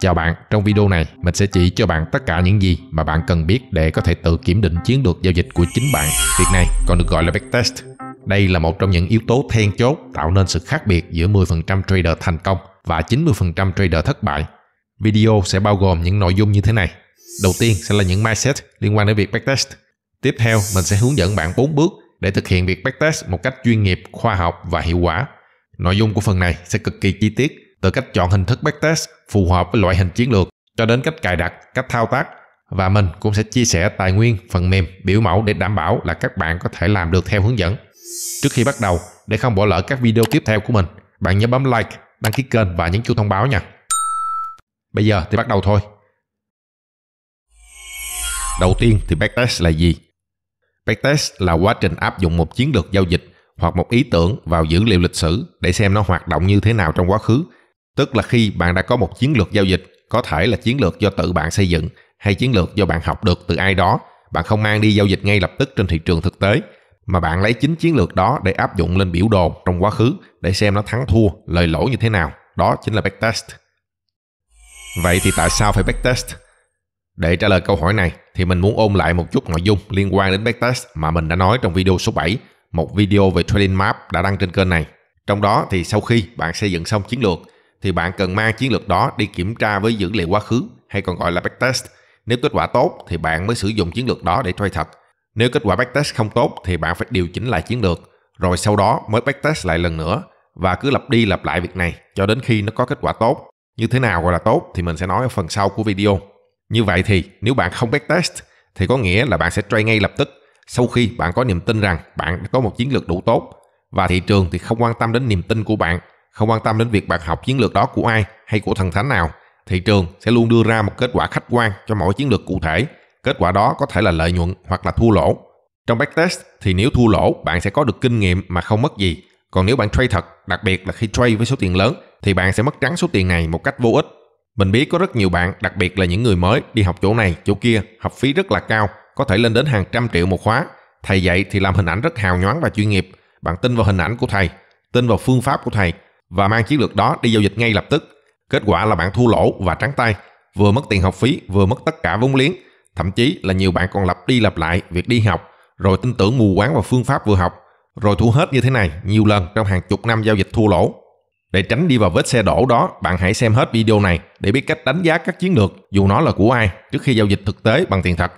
Chào bạn, trong video này mình sẽ chỉ cho bạn tất cả những gì mà bạn cần biết để có thể tự kiểm định chiến lược giao dịch của chính bạn. Việc này còn được gọi là backtest. Đây là một trong những yếu tố then chốt tạo nên sự khác biệt giữa 10% trader thành công và 90% trader thất bại. Video sẽ bao gồm những nội dung như thế này. Đầu tiên sẽ là những mindset liên quan đến việc backtest. Tiếp theo, mình sẽ hướng dẫn bạn 4 bước để thực hiện việc backtest một cách chuyên nghiệp, khoa học và hiệu quả. Nội dung của phần này sẽ cực kỳ chi tiết từ cách chọn hình thức backtest phù hợp với loại hình chiến lược cho đến cách cài đặt, cách thao tác và mình cũng sẽ chia sẻ tài nguyên, phần mềm, biểu mẫu để đảm bảo là các bạn có thể làm được theo hướng dẫn. Trước khi bắt đầu, để không bỏ lỡ các video tiếp theo của mình, bạn nhớ bấm like, đăng ký kênh và nhấn chuông thông báo nha. Bây giờ thì bắt đầu thôi. Đầu tiên thì backtest là gì? Backtest là quá trình áp dụng một chiến lược giao dịch hoặc một ý tưởng vào dữ liệu lịch sử để xem nó hoạt động như thế nào trong quá khứ Tức là khi bạn đã có một chiến lược giao dịch, có thể là chiến lược do tự bạn xây dựng hay chiến lược do bạn học được từ ai đó, bạn không mang đi giao dịch ngay lập tức trên thị trường thực tế, mà bạn lấy chính chiến lược đó để áp dụng lên biểu đồ trong quá khứ để xem nó thắng thua, lời lỗ như thế nào. Đó chính là backtest. Vậy thì tại sao phải backtest? Để trả lời câu hỏi này thì mình muốn ôn lại một chút nội dung liên quan đến backtest mà mình đã nói trong video số 7, một video về trading map đã đăng trên kênh này. Trong đó thì sau khi bạn xây dựng xong chiến lược, thì bạn cần mang chiến lược đó đi kiểm tra với dữ liệu quá khứ hay còn gọi là backtest. Nếu kết quả tốt thì bạn mới sử dụng chiến lược đó để trade thật. Nếu kết quả backtest không tốt thì bạn phải điều chỉnh lại chiến lược, rồi sau đó mới backtest lại lần nữa và cứ lặp đi lặp lại việc này cho đến khi nó có kết quả tốt. Như thế nào gọi là tốt thì mình sẽ nói ở phần sau của video. Như vậy thì nếu bạn không backtest thì có nghĩa là bạn sẽ trade ngay lập tức sau khi bạn có niềm tin rằng bạn đã có một chiến lược đủ tốt và thị trường thì không quan tâm đến niềm tin của bạn không quan tâm đến việc bạn học chiến lược đó của ai hay của thần thánh nào, thị trường sẽ luôn đưa ra một kết quả khách quan cho mỗi chiến lược cụ thể. Kết quả đó có thể là lợi nhuận hoặc là thua lỗ. Trong backtest thì nếu thua lỗ, bạn sẽ có được kinh nghiệm mà không mất gì. Còn nếu bạn trade thật, đặc biệt là khi trade với số tiền lớn, thì bạn sẽ mất trắng số tiền này một cách vô ích. Mình biết có rất nhiều bạn, đặc biệt là những người mới đi học chỗ này, chỗ kia, học phí rất là cao, có thể lên đến hàng trăm triệu một khóa. Thầy dạy thì làm hình ảnh rất hào nhoáng và chuyên nghiệp. Bạn tin vào hình ảnh của thầy, tin vào phương pháp của thầy, và mang chiến lược đó đi giao dịch ngay lập tức. Kết quả là bạn thua lỗ và trắng tay, vừa mất tiền học phí, vừa mất tất cả vốn liếng. Thậm chí là nhiều bạn còn lặp đi lặp lại việc đi học, rồi tin tưởng mù quáng vào phương pháp vừa học, rồi thua hết như thế này nhiều lần trong hàng chục năm giao dịch thua lỗ. Để tránh đi vào vết xe đổ đó, bạn hãy xem hết video này để biết cách đánh giá các chiến lược dù nó là của ai trước khi giao dịch thực tế bằng tiền thật.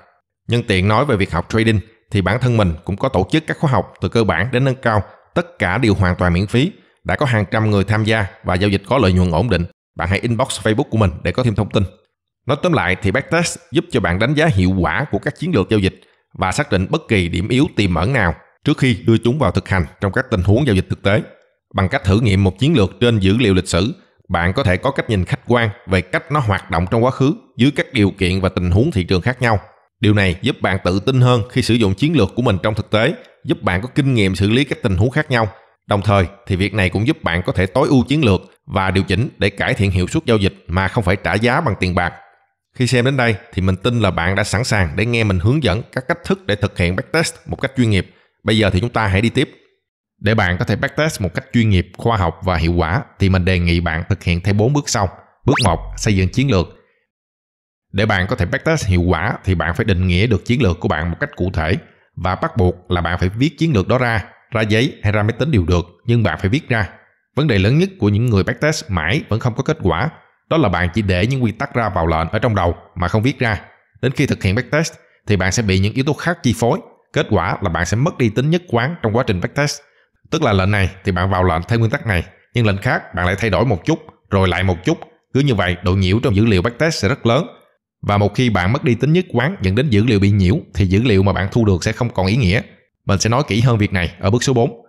Nhân tiện nói về việc học trading thì bản thân mình cũng có tổ chức các khóa học từ cơ bản đến nâng cao, tất cả đều hoàn toàn miễn phí đã có hàng trăm người tham gia và giao dịch có lợi nhuận ổn định. Bạn hãy inbox Facebook của mình để có thêm thông tin. Nói tóm lại thì backtest giúp cho bạn đánh giá hiệu quả của các chiến lược giao dịch và xác định bất kỳ điểm yếu tiềm ẩn nào trước khi đưa chúng vào thực hành trong các tình huống giao dịch thực tế. Bằng cách thử nghiệm một chiến lược trên dữ liệu lịch sử, bạn có thể có cách nhìn khách quan về cách nó hoạt động trong quá khứ dưới các điều kiện và tình huống thị trường khác nhau. Điều này giúp bạn tự tin hơn khi sử dụng chiến lược của mình trong thực tế, giúp bạn có kinh nghiệm xử lý các tình huống khác nhau Đồng thời thì việc này cũng giúp bạn có thể tối ưu chiến lược và điều chỉnh để cải thiện hiệu suất giao dịch mà không phải trả giá bằng tiền bạc. Khi xem đến đây thì mình tin là bạn đã sẵn sàng để nghe mình hướng dẫn các cách thức để thực hiện backtest một cách chuyên nghiệp. Bây giờ thì chúng ta hãy đi tiếp. Để bạn có thể backtest một cách chuyên nghiệp, khoa học và hiệu quả thì mình đề nghị bạn thực hiện theo 4 bước sau. Bước 1, xây dựng chiến lược. Để bạn có thể backtest hiệu quả thì bạn phải định nghĩa được chiến lược của bạn một cách cụ thể và bắt buộc là bạn phải viết chiến lược đó ra ra giấy hay ra máy tính đều được, nhưng bạn phải viết ra. Vấn đề lớn nhất của những người backtest mãi vẫn không có kết quả, đó là bạn chỉ để những quy tắc ra vào lệnh ở trong đầu mà không viết ra. Đến khi thực hiện backtest thì bạn sẽ bị những yếu tố khác chi phối. Kết quả là bạn sẽ mất đi tính nhất quán trong quá trình backtest. Tức là lệnh này thì bạn vào lệnh theo nguyên tắc này, nhưng lệnh khác bạn lại thay đổi một chút, rồi lại một chút. Cứ như vậy, độ nhiễu trong dữ liệu backtest sẽ rất lớn. Và một khi bạn mất đi tính nhất quán dẫn đến dữ liệu bị nhiễu thì dữ liệu mà bạn thu được sẽ không còn ý nghĩa mình sẽ nói kỹ hơn việc này ở bước số 4.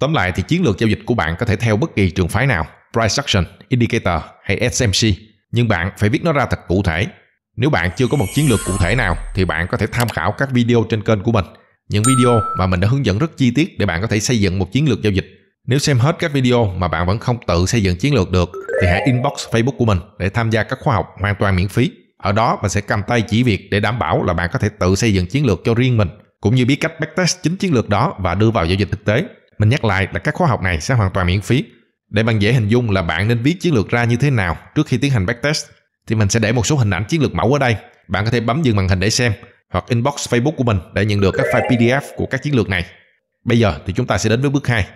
Tóm lại thì chiến lược giao dịch của bạn có thể theo bất kỳ trường phái nào, Price Action, Indicator hay SMC, nhưng bạn phải viết nó ra thật cụ thể. Nếu bạn chưa có một chiến lược cụ thể nào thì bạn có thể tham khảo các video trên kênh của mình. Những video mà mình đã hướng dẫn rất chi tiết để bạn có thể xây dựng một chiến lược giao dịch. Nếu xem hết các video mà bạn vẫn không tự xây dựng chiến lược được thì hãy inbox Facebook của mình để tham gia các khóa học hoàn toàn miễn phí. Ở đó mình sẽ cầm tay chỉ việc để đảm bảo là bạn có thể tự xây dựng chiến lược cho riêng mình – cũng như biết cách backtest chính chiến lược đó và đưa vào giao dịch thực tế. Mình nhắc lại là các khóa học này sẽ hoàn toàn miễn phí. Để bạn dễ hình dung là bạn nên viết chiến lược ra như thế nào trước khi tiến hành backtest, thì mình sẽ để một số hình ảnh chiến lược mẫu ở đây. Bạn có thể bấm dừng màn hình để xem hoặc inbox Facebook của mình để nhận được các file PDF của các chiến lược này. Bây giờ thì chúng ta sẽ đến với bước 2.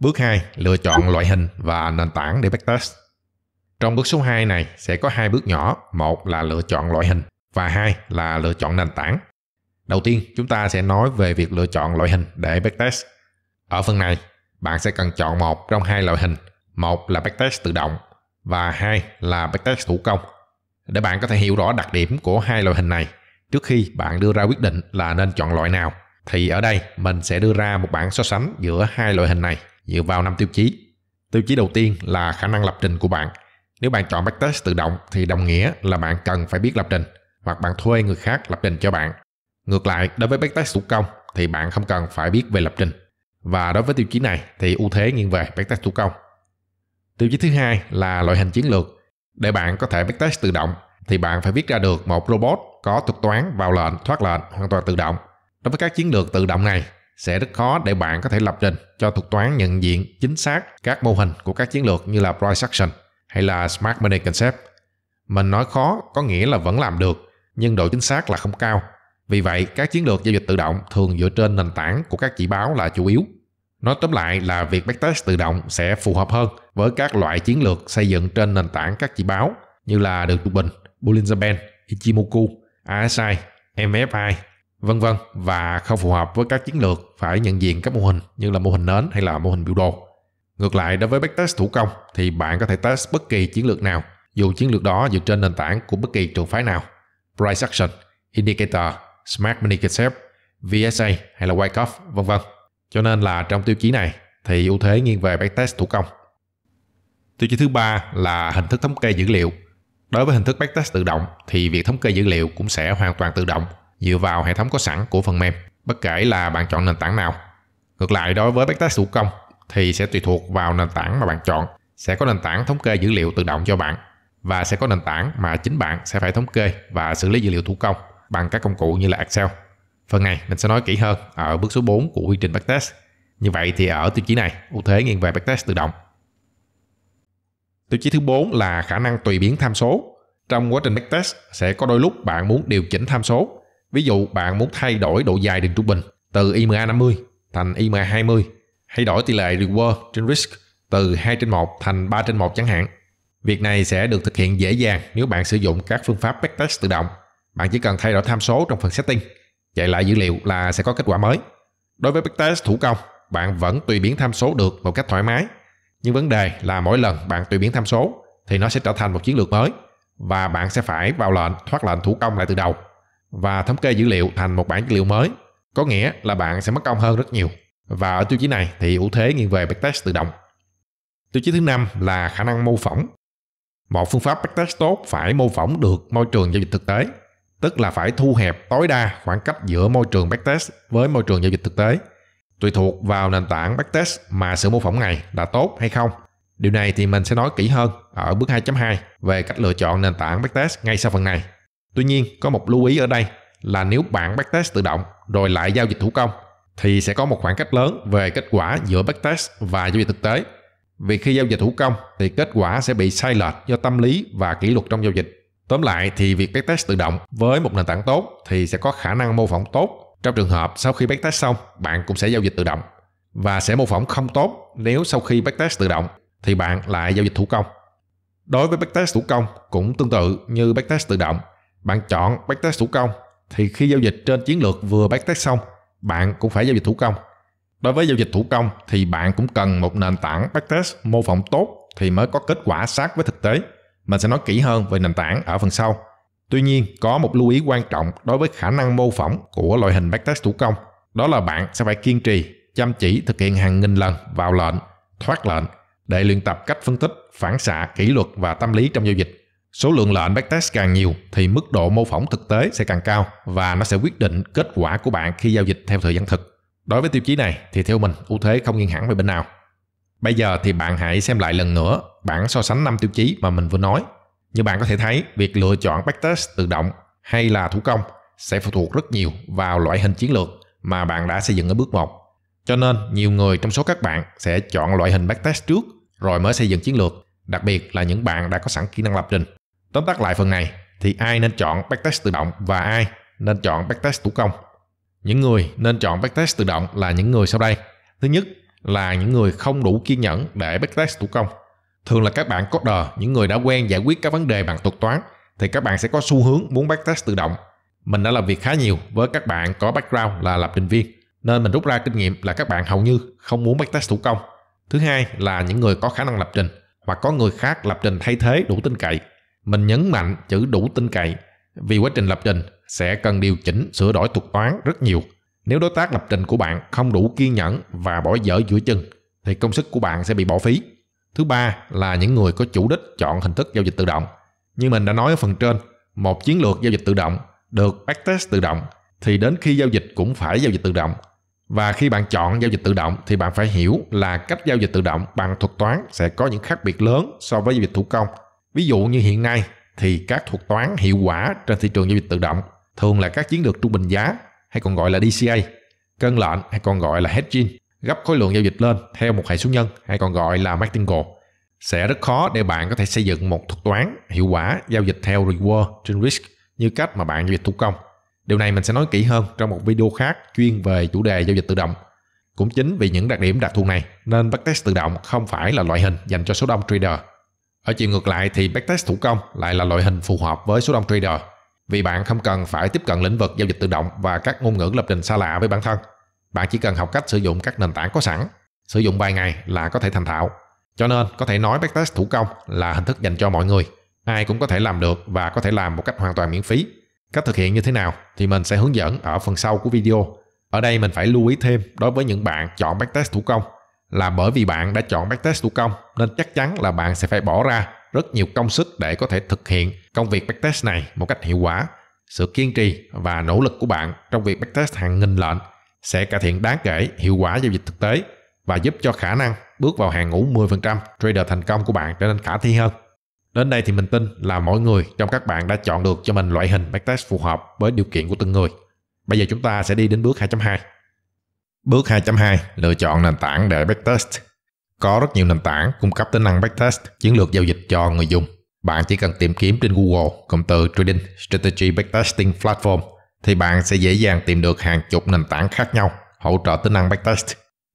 Bước 2, lựa chọn loại hình và nền tảng để backtest. Trong bước số 2 này sẽ có hai bước nhỏ, một là lựa chọn loại hình và hai là lựa chọn nền tảng. Đầu tiên, chúng ta sẽ nói về việc lựa chọn loại hình để backtest. Ở phần này, bạn sẽ cần chọn một trong hai loại hình. Một là backtest tự động và hai là backtest thủ công. Để bạn có thể hiểu rõ đặc điểm của hai loại hình này trước khi bạn đưa ra quyết định là nên chọn loại nào thì ở đây mình sẽ đưa ra một bảng so sánh giữa hai loại hình này dựa vào năm tiêu chí. Tiêu chí đầu tiên là khả năng lập trình của bạn. Nếu bạn chọn backtest tự động thì đồng nghĩa là bạn cần phải biết lập trình hoặc bạn thuê người khác lập trình cho bạn Ngược lại, đối với backtest thủ công thì bạn không cần phải biết về lập trình. Và đối với tiêu chí này thì ưu thế nghiêng về backtest thủ công. Tiêu chí thứ hai là loại hình chiến lược. Để bạn có thể backtest tự động thì bạn phải viết ra được một robot có thuật toán vào lệnh, thoát lệnh hoàn toàn tự động. Đối với các chiến lược tự động này sẽ rất khó để bạn có thể lập trình cho thuật toán nhận diện chính xác các mô hình của các chiến lược như là price action hay là smart money concept. Mình nói khó có nghĩa là vẫn làm được, nhưng độ chính xác là không cao vì vậy, các chiến lược giao dịch tự động thường dựa trên nền tảng của các chỉ báo là chủ yếu. Nói tóm lại là việc backtest tự động sẽ phù hợp hơn với các loại chiến lược xây dựng trên nền tảng các chỉ báo như là đường trung bình, Bollinger Band, Ichimoku, ASI, MFI, vân vân và không phù hợp với các chiến lược phải nhận diện các mô hình như là mô hình nến hay là mô hình biểu đồ. Ngược lại đối với backtest thủ công thì bạn có thể test bất kỳ chiến lược nào dù chiến lược đó dựa trên nền tảng của bất kỳ trường phái nào. Price Action, Indicator, Smart Money Concept, VSA hay là Wyckoff, vân vân. Cho nên là trong tiêu chí này thì ưu thế nghiêng về backtest thủ công. Tiêu chí thứ ba là hình thức thống kê dữ liệu. Đối với hình thức backtest tự động thì việc thống kê dữ liệu cũng sẽ hoàn toàn tự động dựa vào hệ thống có sẵn của phần mềm, bất kể là bạn chọn nền tảng nào. Ngược lại đối với backtest thủ công thì sẽ tùy thuộc vào nền tảng mà bạn chọn. Sẽ có nền tảng thống kê dữ liệu tự động cho bạn và sẽ có nền tảng mà chính bạn sẽ phải thống kê và xử lý dữ liệu thủ công bằng các công cụ như là Excel. Phần này mình sẽ nói kỹ hơn ở bước số 4 của quy trình backtest. Như vậy thì ở tiêu chí này, ưu thế nghiêng về backtest tự động. Tiêu chí thứ 4 là khả năng tùy biến tham số. Trong quá trình backtest sẽ có đôi lúc bạn muốn điều chỉnh tham số. Ví dụ bạn muốn thay đổi độ dài đường trung bình từ IMA 50 thành IMA 20 hay đổi tỷ lệ reward trên risk từ 2 trên 1 thành 3 trên 1 chẳng hạn. Việc này sẽ được thực hiện dễ dàng nếu bạn sử dụng các phương pháp backtest tự động bạn chỉ cần thay đổi tham số trong phần setting, chạy lại dữ liệu là sẽ có kết quả mới. Đối với backtest thủ công, bạn vẫn tùy biến tham số được một cách thoải mái. Nhưng vấn đề là mỗi lần bạn tùy biến tham số thì nó sẽ trở thành một chiến lược mới và bạn sẽ phải vào lệnh thoát lệnh thủ công lại từ đầu và thống kê dữ liệu thành một bản dữ liệu mới. Có nghĩa là bạn sẽ mất công hơn rất nhiều. Và ở tiêu chí này thì ưu thế nghiêng về backtest tự động. Tiêu chí thứ năm là khả năng mô phỏng. Một phương pháp backtest tốt phải mô phỏng được môi trường giao dịch thực tế tức là phải thu hẹp tối đa khoảng cách giữa môi trường backtest với môi trường giao dịch thực tế tùy thuộc vào nền tảng backtest mà sự mô phỏng này là tốt hay không điều này thì mình sẽ nói kỹ hơn ở bước 2.2 về cách lựa chọn nền tảng backtest ngay sau phần này tuy nhiên có một lưu ý ở đây là nếu bạn backtest tự động rồi lại giao dịch thủ công thì sẽ có một khoảng cách lớn về kết quả giữa backtest và giao dịch thực tế vì khi giao dịch thủ công thì kết quả sẽ bị sai lệch do tâm lý và kỷ luật trong giao dịch Tóm lại thì việc backtest tự động với một nền tảng tốt thì sẽ có khả năng mô phỏng tốt trong trường hợp sau khi backtest xong bạn cũng sẽ giao dịch tự động và sẽ mô phỏng không tốt nếu sau khi backtest tự động thì bạn lại giao dịch thủ công. Đối với backtest thủ công cũng tương tự như backtest tự động, bạn chọn backtest thủ công thì khi giao dịch trên chiến lược vừa backtest xong, bạn cũng phải giao dịch thủ công. Đối với giao dịch thủ công thì bạn cũng cần một nền tảng backtest mô phỏng tốt thì mới có kết quả sát với thực tế. Mình sẽ nói kỹ hơn về nền tảng ở phần sau. Tuy nhiên, có một lưu ý quan trọng đối với khả năng mô phỏng của loại hình backtest thủ công. Đó là bạn sẽ phải kiên trì, chăm chỉ thực hiện hàng nghìn lần vào lệnh, thoát lệnh để luyện tập cách phân tích, phản xạ, kỷ luật và tâm lý trong giao dịch. Số lượng lệnh backtest càng nhiều thì mức độ mô phỏng thực tế sẽ càng cao và nó sẽ quyết định kết quả của bạn khi giao dịch theo thời gian thực. Đối với tiêu chí này thì theo mình ưu thế không nghiêng hẳn về bên nào. Bây giờ thì bạn hãy xem lại lần nữa bảng so sánh 5 tiêu chí mà mình vừa nói. Như bạn có thể thấy, việc lựa chọn backtest tự động hay là thủ công sẽ phụ thuộc rất nhiều vào loại hình chiến lược mà bạn đã xây dựng ở bước 1. Cho nên, nhiều người trong số các bạn sẽ chọn loại hình backtest trước rồi mới xây dựng chiến lược, đặc biệt là những bạn đã có sẵn kỹ năng lập trình. Tóm tắt lại phần này, thì ai nên chọn backtest tự động và ai nên chọn backtest thủ công? Những người nên chọn backtest tự động là những người sau đây. Thứ nhất là những người không đủ kiên nhẫn để backtest thủ công. Thường là các bạn coder, những người đã quen giải quyết các vấn đề bằng thuật toán thì các bạn sẽ có xu hướng muốn backtest tự động. Mình đã làm việc khá nhiều với các bạn có background là lập trình viên nên mình rút ra kinh nghiệm là các bạn hầu như không muốn backtest thủ công. Thứ hai là những người có khả năng lập trình hoặc có người khác lập trình thay thế đủ tin cậy. Mình nhấn mạnh chữ đủ tin cậy vì quá trình lập trình sẽ cần điều chỉnh sửa đổi thuật toán rất nhiều nếu đối tác lập trình của bạn không đủ kiên nhẫn và bỏ dở giữa chừng thì công sức của bạn sẽ bị bỏ phí. Thứ ba là những người có chủ đích chọn hình thức giao dịch tự động. Như mình đã nói ở phần trên, một chiến lược giao dịch tự động được backtest tự động thì đến khi giao dịch cũng phải giao dịch tự động. Và khi bạn chọn giao dịch tự động thì bạn phải hiểu là cách giao dịch tự động bằng thuật toán sẽ có những khác biệt lớn so với giao dịch thủ công. Ví dụ như hiện nay thì các thuật toán hiệu quả trên thị trường giao dịch tự động thường là các chiến lược trung bình giá hay còn gọi là DCA, cân lệnh hay còn gọi là hedging, gấp khối lượng giao dịch lên theo một hệ số nhân hay còn gọi là martingale. Sẽ rất khó để bạn có thể xây dựng một thuật toán hiệu quả giao dịch theo reward trên risk như cách mà bạn giao dịch thủ công. Điều này mình sẽ nói kỹ hơn trong một video khác chuyên về chủ đề giao dịch tự động. Cũng chính vì những đặc điểm đặc thù này nên backtest tự động không phải là loại hình dành cho số đông trader. Ở chiều ngược lại thì backtest thủ công lại là loại hình phù hợp với số đông trader vì bạn không cần phải tiếp cận lĩnh vực giao dịch tự động và các ngôn ngữ lập trình xa lạ với bản thân. Bạn chỉ cần học cách sử dụng các nền tảng có sẵn, sử dụng vài ngày là có thể thành thạo. Cho nên có thể nói backtest thủ công là hình thức dành cho mọi người. Ai cũng có thể làm được và có thể làm một cách hoàn toàn miễn phí. Cách thực hiện như thế nào thì mình sẽ hướng dẫn ở phần sau của video. Ở đây mình phải lưu ý thêm đối với những bạn chọn backtest thủ công là bởi vì bạn đã chọn backtest thủ công nên chắc chắn là bạn sẽ phải bỏ ra rất nhiều công sức để có thể thực hiện công việc backtest này một cách hiệu quả. Sự kiên trì và nỗ lực của bạn trong việc backtest hàng nghìn lệnh sẽ cải thiện đáng kể hiệu quả giao dịch thực tế và giúp cho khả năng bước vào hàng ngũ 10% trader thành công của bạn trở nên khả thi hơn. Đến đây thì mình tin là mỗi người trong các bạn đã chọn được cho mình loại hình backtest phù hợp với điều kiện của từng người. Bây giờ chúng ta sẽ đi đến bước 2.2. Bước 2.2 lựa chọn nền tảng để backtest. Có rất nhiều nền tảng cung cấp tính năng backtest, chiến lược giao dịch cho người dùng. Bạn chỉ cần tìm kiếm trên Google cụm từ Trading Strategy Backtesting Platform thì bạn sẽ dễ dàng tìm được hàng chục nền tảng khác nhau hỗ trợ tính năng backtest.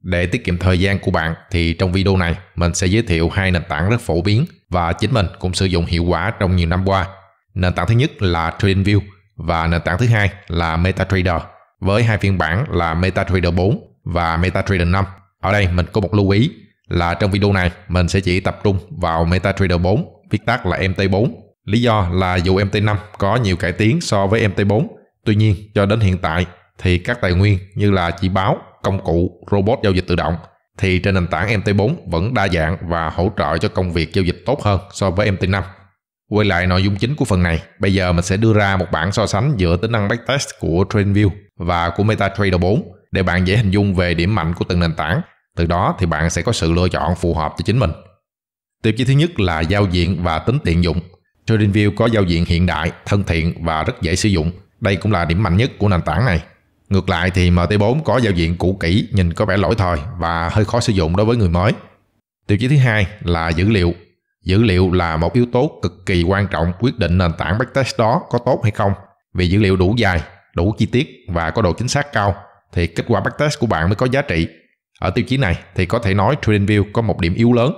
Để tiết kiệm thời gian của bạn thì trong video này mình sẽ giới thiệu hai nền tảng rất phổ biến và chính mình cũng sử dụng hiệu quả trong nhiều năm qua. Nền tảng thứ nhất là TradingView và nền tảng thứ hai là MetaTrader với hai phiên bản là MetaTrader 4 và MetaTrader 5. Ở đây mình có một lưu ý là trong video này mình sẽ chỉ tập trung vào MetaTrader 4, viết tắt là MT4. Lý do là dù MT5 có nhiều cải tiến so với MT4, tuy nhiên cho đến hiện tại thì các tài nguyên như là chỉ báo, công cụ, robot giao dịch tự động thì trên nền tảng MT4 vẫn đa dạng và hỗ trợ cho công việc giao dịch tốt hơn so với MT5. Quay lại nội dung chính của phần này, bây giờ mình sẽ đưa ra một bảng so sánh giữa tính năng backtest của TrendView và của MetaTrader 4 để bạn dễ hình dung về điểm mạnh của từng nền tảng từ đó thì bạn sẽ có sự lựa chọn phù hợp cho chính mình. Tiêu chí thứ nhất là giao diện và tính tiện dụng. TradingView có giao diện hiện đại, thân thiện và rất dễ sử dụng. Đây cũng là điểm mạnh nhất của nền tảng này. Ngược lại thì MT4 có giao diện cũ kỹ, nhìn có vẻ lỗi thời và hơi khó sử dụng đối với người mới. Tiêu chí thứ hai là dữ liệu. Dữ liệu là một yếu tố cực kỳ quan trọng quyết định nền tảng backtest đó có tốt hay không. Vì dữ liệu đủ dài, đủ chi tiết và có độ chính xác cao thì kết quả backtest của bạn mới có giá trị ở tiêu chí này thì có thể nói TradingView có một điểm yếu lớn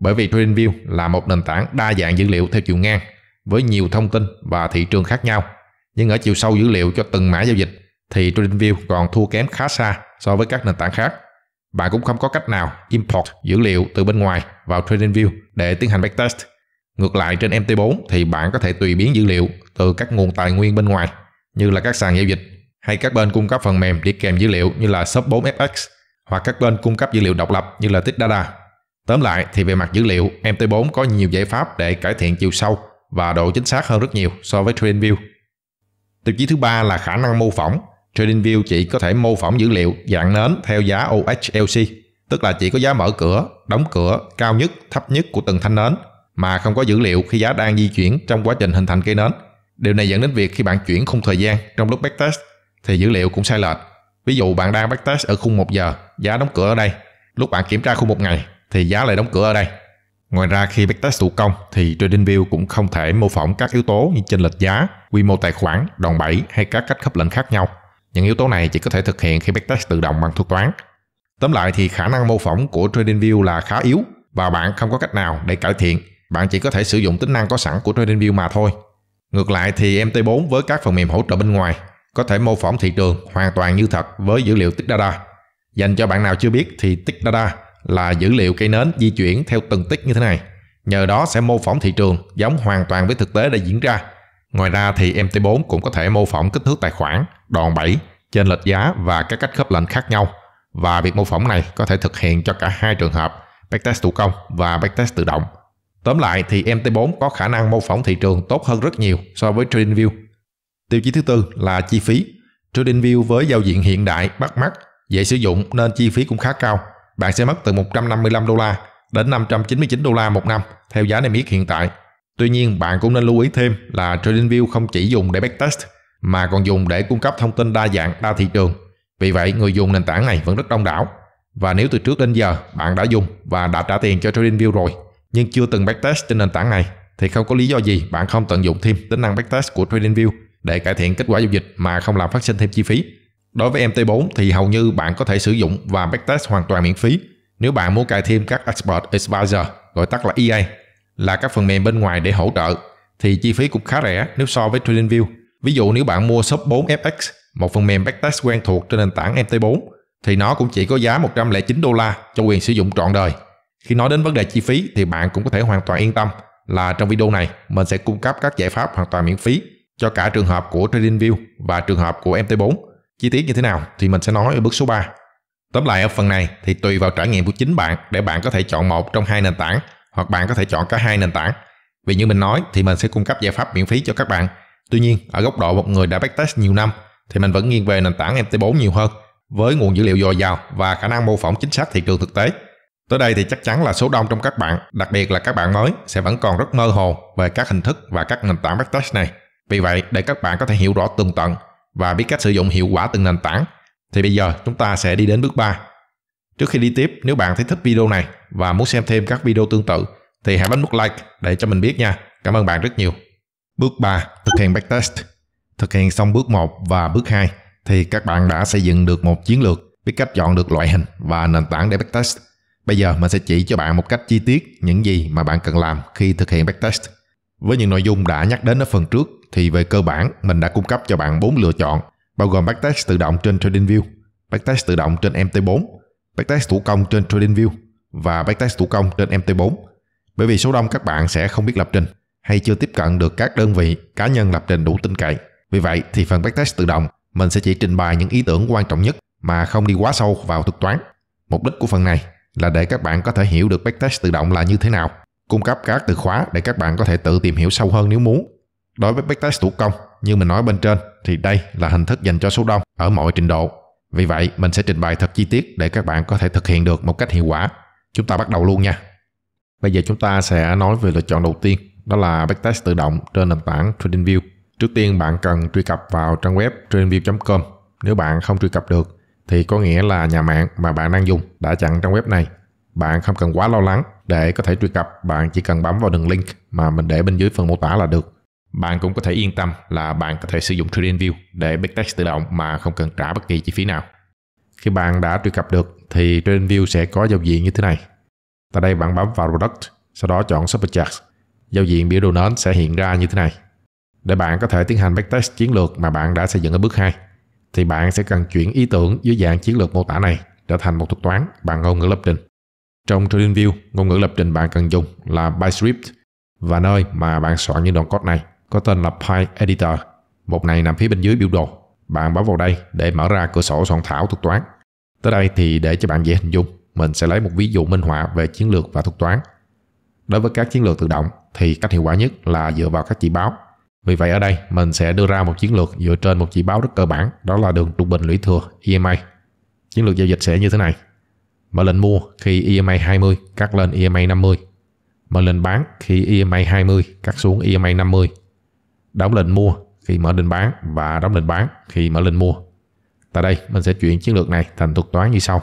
bởi vì TradingView là một nền tảng đa dạng dữ liệu theo chiều ngang với nhiều thông tin và thị trường khác nhau. Nhưng ở chiều sâu dữ liệu cho từng mã giao dịch thì TradingView còn thua kém khá xa so với các nền tảng khác. Bạn cũng không có cách nào import dữ liệu từ bên ngoài vào TradingView để tiến hành backtest. Ngược lại trên MT4 thì bạn có thể tùy biến dữ liệu từ các nguồn tài nguyên bên ngoài như là các sàn giao dịch hay các bên cung cấp phần mềm đi kèm dữ liệu như là Shop4FX hoặc các bên cung cấp dữ liệu độc lập như là Data. Tóm lại thì về mặt dữ liệu, MT4 có nhiều giải pháp để cải thiện chiều sâu và độ chính xác hơn rất nhiều so với TradingView. Tiêu chí thứ ba là khả năng mô phỏng. TradingView chỉ có thể mô phỏng dữ liệu dạng nến theo giá OHLC, tức là chỉ có giá mở cửa, đóng cửa cao nhất, thấp nhất của từng thanh nến mà không có dữ liệu khi giá đang di chuyển trong quá trình hình thành cây nến. Điều này dẫn đến việc khi bạn chuyển khung thời gian trong lúc backtest thì dữ liệu cũng sai lệch Ví dụ bạn đang backtest ở khung 1 giờ, giá đóng cửa ở đây. Lúc bạn kiểm tra khung 1 ngày thì giá lại đóng cửa ở đây. Ngoài ra khi backtest thủ công thì TradingView cũng không thể mô phỏng các yếu tố như chênh lệch giá, quy mô tài khoản, đòn bẩy hay các cách khớp lệnh khác nhau. Những yếu tố này chỉ có thể thực hiện khi backtest tự động bằng thuật toán. Tóm lại thì khả năng mô phỏng của TradingView là khá yếu và bạn không có cách nào để cải thiện. Bạn chỉ có thể sử dụng tính năng có sẵn của TradingView mà thôi. Ngược lại thì MT4 với các phần mềm hỗ trợ bên ngoài có thể mô phỏng thị trường hoàn toàn như thật với dữ liệu tích data. Dành cho bạn nào chưa biết thì tích data là dữ liệu cây nến di chuyển theo từng tích như thế này. Nhờ đó sẽ mô phỏng thị trường giống hoàn toàn với thực tế đã diễn ra. Ngoài ra thì MT4 cũng có thể mô phỏng kích thước tài khoản, đòn bẩy, trên lệch giá và các cách khớp lệnh khác nhau. Và việc mô phỏng này có thể thực hiện cho cả hai trường hợp, backtest thủ công và backtest tự động. Tóm lại thì MT4 có khả năng mô phỏng thị trường tốt hơn rất nhiều so với TradingView Tiêu chí thứ tư là chi phí. TradingView với giao diện hiện đại, bắt mắt, dễ sử dụng nên chi phí cũng khá cao. Bạn sẽ mất từ 155 đô la đến 599 đô la một năm theo giá niêm yết hiện tại. Tuy nhiên, bạn cũng nên lưu ý thêm là TradingView không chỉ dùng để backtest mà còn dùng để cung cấp thông tin đa dạng, đa thị trường. Vì vậy, người dùng nền tảng này vẫn rất đông đảo. Và nếu từ trước đến giờ bạn đã dùng và đã trả tiền cho TradingView rồi, nhưng chưa từng backtest trên nền tảng này, thì không có lý do gì bạn không tận dụng thêm tính năng backtest của TradingView để cải thiện kết quả giao dịch mà không làm phát sinh thêm chi phí. Đối với MT4 thì hầu như bạn có thể sử dụng và backtest hoàn toàn miễn phí nếu bạn muốn cài thêm các Expert Advisor, gọi tắt là EA, là các phần mềm bên ngoài để hỗ trợ, thì chi phí cũng khá rẻ nếu so với TradingView. Ví dụ nếu bạn mua Shop 4FX, một phần mềm backtest quen thuộc trên nền tảng MT4, thì nó cũng chỉ có giá 109 đô la cho quyền sử dụng trọn đời. Khi nói đến vấn đề chi phí thì bạn cũng có thể hoàn toàn yên tâm là trong video này mình sẽ cung cấp các giải pháp hoàn toàn miễn phí cho cả trường hợp của TradingView và trường hợp của MT4. Chi tiết như thế nào thì mình sẽ nói ở bước số 3. Tóm lại ở phần này thì tùy vào trải nghiệm của chính bạn để bạn có thể chọn một trong hai nền tảng hoặc bạn có thể chọn cả hai nền tảng. Vì như mình nói thì mình sẽ cung cấp giải pháp miễn phí cho các bạn. Tuy nhiên, ở góc độ một người đã backtest nhiều năm thì mình vẫn nghiêng về nền tảng MT4 nhiều hơn với nguồn dữ liệu dồi dào và khả năng mô phỏng chính xác thị trường thực tế. Tới đây thì chắc chắn là số đông trong các bạn, đặc biệt là các bạn mới, sẽ vẫn còn rất mơ hồ về các hình thức và các nền tảng backtest này. Vì vậy, để các bạn có thể hiểu rõ từng tầng và biết cách sử dụng hiệu quả từng nền tảng, thì bây giờ chúng ta sẽ đi đến bước 3. Trước khi đi tiếp, nếu bạn thấy thích video này và muốn xem thêm các video tương tự, thì hãy bấm nút like để cho mình biết nha. Cảm ơn bạn rất nhiều. Bước 3. Thực hiện backtest Thực hiện xong bước 1 và bước 2 thì các bạn đã xây dựng được một chiến lược, biết cách chọn được loại hình và nền tảng để backtest. Bây giờ mình sẽ chỉ cho bạn một cách chi tiết những gì mà bạn cần làm khi thực hiện backtest. Với những nội dung đã nhắc đến ở phần trước thì về cơ bản mình đã cung cấp cho bạn 4 lựa chọn bao gồm backtest tự động trên TradingView, backtest tự động trên MT4, backtest thủ công trên TradingView và backtest thủ công trên MT4. Bởi vì số đông các bạn sẽ không biết lập trình hay chưa tiếp cận được các đơn vị cá nhân lập trình đủ tin cậy. Vì vậy thì phần backtest tự động mình sẽ chỉ trình bày những ý tưởng quan trọng nhất mà không đi quá sâu vào thuật toán. Mục đích của phần này là để các bạn có thể hiểu được backtest tự động là như thế nào, cung cấp các từ khóa để các bạn có thể tự tìm hiểu sâu hơn nếu muốn Đối với backtest thủ công, như mình nói bên trên, thì đây là hình thức dành cho số đông ở mọi trình độ. Vì vậy, mình sẽ trình bày thật chi tiết để các bạn có thể thực hiện được một cách hiệu quả. Chúng ta bắt đầu luôn nha. Bây giờ chúng ta sẽ nói về lựa chọn đầu tiên, đó là backtest tự động trên nền tảng TradingView. Trước tiên bạn cần truy cập vào trang web tradingview.com. Nếu bạn không truy cập được thì có nghĩa là nhà mạng mà bạn đang dùng đã chặn trang web này. Bạn không cần quá lo lắng, để có thể truy cập bạn chỉ cần bấm vào đường link mà mình để bên dưới phần mô tả là được bạn cũng có thể yên tâm là bạn có thể sử dụng TradingView để backtest tự động mà không cần trả bất kỳ chi phí nào. Khi bạn đã truy cập được thì TradingView sẽ có giao diện như thế này. Tại đây bạn bấm vào Product, sau đó chọn Supercharts. Giao diện biểu đồ nến sẽ hiện ra như thế này. Để bạn có thể tiến hành backtest chiến lược mà bạn đã xây dựng ở bước 2, thì bạn sẽ cần chuyển ý tưởng dưới dạng chiến lược mô tả này trở thành một thuật toán bằng ngôn ngữ lập trình. Trong TradingView, ngôn ngữ lập trình bạn cần dùng là ByteScript và nơi mà bạn soạn những đoạn code này có tên là Pie Editor. Một này nằm phía bên dưới biểu đồ. Bạn bấm vào đây để mở ra cửa sổ soạn thảo thuật toán. Tới đây thì để cho bạn dễ hình dung, mình sẽ lấy một ví dụ minh họa về chiến lược và thuật toán. Đối với các chiến lược tự động thì cách hiệu quả nhất là dựa vào các chỉ báo. Vì vậy ở đây mình sẽ đưa ra một chiến lược dựa trên một chỉ báo rất cơ bản, đó là đường trung bình lũy thừa EMA. Chiến lược giao dịch sẽ như thế này. Mở lệnh mua khi EMA 20 cắt lên EMA 50. Mở lệnh bán khi EMA 20 cắt xuống EMA 50 đóng lệnh mua khi mở lệnh bán và đóng lệnh bán khi mở lệnh mua. Tại đây mình sẽ chuyển chiến lược này thành thuật toán như sau.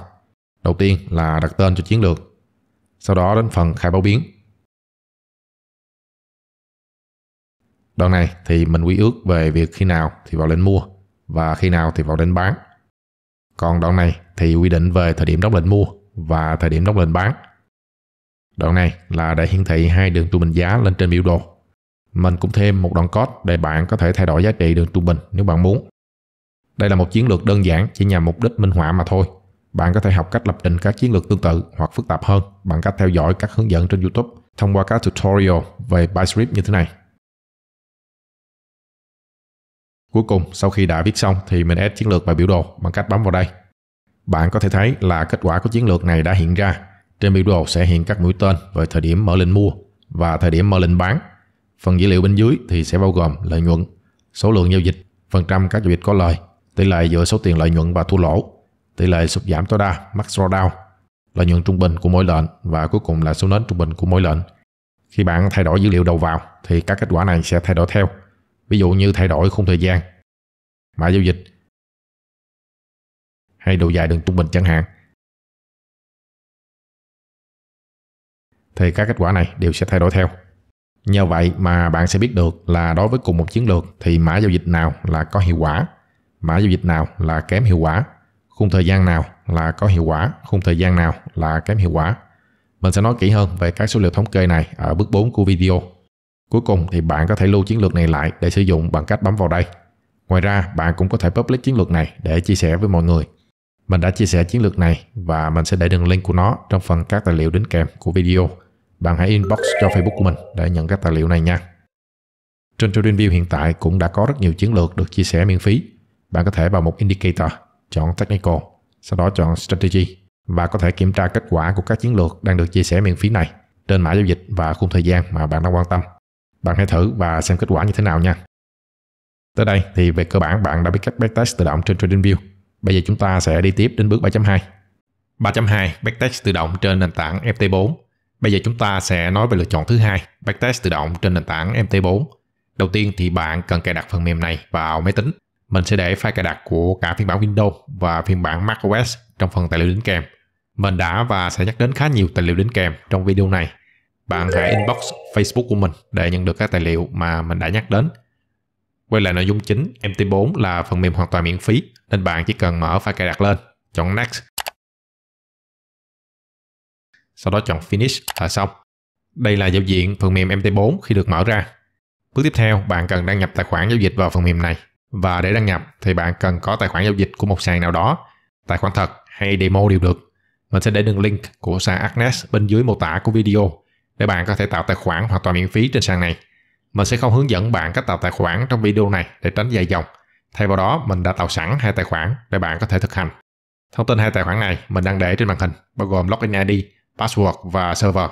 Đầu tiên là đặt tên cho chiến lược. Sau đó đến phần khai báo biến. Đoạn này thì mình quy ước về việc khi nào thì vào lệnh mua và khi nào thì vào lệnh bán. Còn đoạn này thì quy định về thời điểm đóng lệnh mua và thời điểm đóng lệnh bán. Đoạn này là để hiển thị hai đường trung bình giá lên trên biểu đồ. Mình cũng thêm một đoạn code để bạn có thể thay đổi giá trị đường trung bình nếu bạn muốn. Đây là một chiến lược đơn giản chỉ nhằm mục đích minh họa mà thôi. Bạn có thể học cách lập trình các chiến lược tương tự hoặc phức tạp hơn bằng cách theo dõi các hướng dẫn trên YouTube thông qua các tutorial về Byscript như thế này. Cuối cùng, sau khi đã viết xong thì mình add chiến lược vào biểu đồ bằng cách bấm vào đây. Bạn có thể thấy là kết quả của chiến lược này đã hiện ra. Trên biểu đồ sẽ hiện các mũi tên về thời điểm mở lệnh mua và thời điểm mở lệnh bán Phần dữ liệu bên dưới thì sẽ bao gồm lợi nhuận, số lượng giao dịch, phần trăm các giao dịch có lời, tỷ lệ giữa số tiền lợi nhuận và thua lỗ, tỷ lệ sụt giảm tối đa, max drawdown, lợi nhuận trung bình của mỗi lệnh và cuối cùng là số nến trung bình của mỗi lệnh. Khi bạn thay đổi dữ liệu đầu vào thì các kết quả này sẽ thay đổi theo. Ví dụ như thay đổi khung thời gian, mã giao dịch hay độ dài đường trung bình chẳng hạn. Thì các kết quả này đều sẽ thay đổi theo. Nhờ vậy mà bạn sẽ biết được là đối với cùng một chiến lược thì mã giao dịch nào là có hiệu quả, mã giao dịch nào là kém hiệu quả, khung thời gian nào là có hiệu quả, khung thời gian nào là kém hiệu quả. Mình sẽ nói kỹ hơn về các số liệu thống kê này ở bước 4 của video. Cuối cùng thì bạn có thể lưu chiến lược này lại để sử dụng bằng cách bấm vào đây. Ngoài ra, bạn cũng có thể public chiến lược này để chia sẻ với mọi người. Mình đã chia sẻ chiến lược này và mình sẽ để đường link của nó trong phần các tài liệu đính kèm của video bạn hãy inbox cho Facebook của mình để nhận các tài liệu này nha. Trên TradingView hiện tại cũng đã có rất nhiều chiến lược được chia sẻ miễn phí. Bạn có thể vào một Indicator, chọn Technical, sau đó chọn Strategy và có thể kiểm tra kết quả của các chiến lược đang được chia sẻ miễn phí này trên mã giao dịch và khung thời gian mà bạn đang quan tâm. Bạn hãy thử và xem kết quả như thế nào nha. Tới đây thì về cơ bản bạn đã biết cách backtest tự động trên TradingView. Bây giờ chúng ta sẽ đi tiếp đến bước 3.2. 3.2 Backtest tự động trên nền tảng FT4 Bây giờ chúng ta sẽ nói về lựa chọn thứ hai, backtest tự động trên nền tảng MT4. Đầu tiên thì bạn cần cài đặt phần mềm này vào máy tính. Mình sẽ để file cài đặt của cả phiên bản Windows và phiên bản macOS trong phần tài liệu đính kèm. Mình đã và sẽ nhắc đến khá nhiều tài liệu đính kèm trong video này. Bạn hãy inbox Facebook của mình để nhận được các tài liệu mà mình đã nhắc đến. Quay lại nội dung chính, MT4 là phần mềm hoàn toàn miễn phí nên bạn chỉ cần mở file cài đặt lên, chọn Next sau đó chọn Finish là xong. Đây là giao diện phần mềm MT4 khi được mở ra. Bước tiếp theo, bạn cần đăng nhập tài khoản giao dịch vào phần mềm này. Và để đăng nhập thì bạn cần có tài khoản giao dịch của một sàn nào đó, tài khoản thật hay demo đều được. Mình sẽ để đường link của sàn Agnes bên dưới mô tả của video để bạn có thể tạo tài khoản hoàn toàn miễn phí trên sàn này. Mình sẽ không hướng dẫn bạn cách tạo tài khoản trong video này để tránh dài dòng. Thay vào đó, mình đã tạo sẵn hai tài khoản để bạn có thể thực hành. Thông tin hai tài khoản này mình đang để trên màn hình, bao gồm login ID password và server.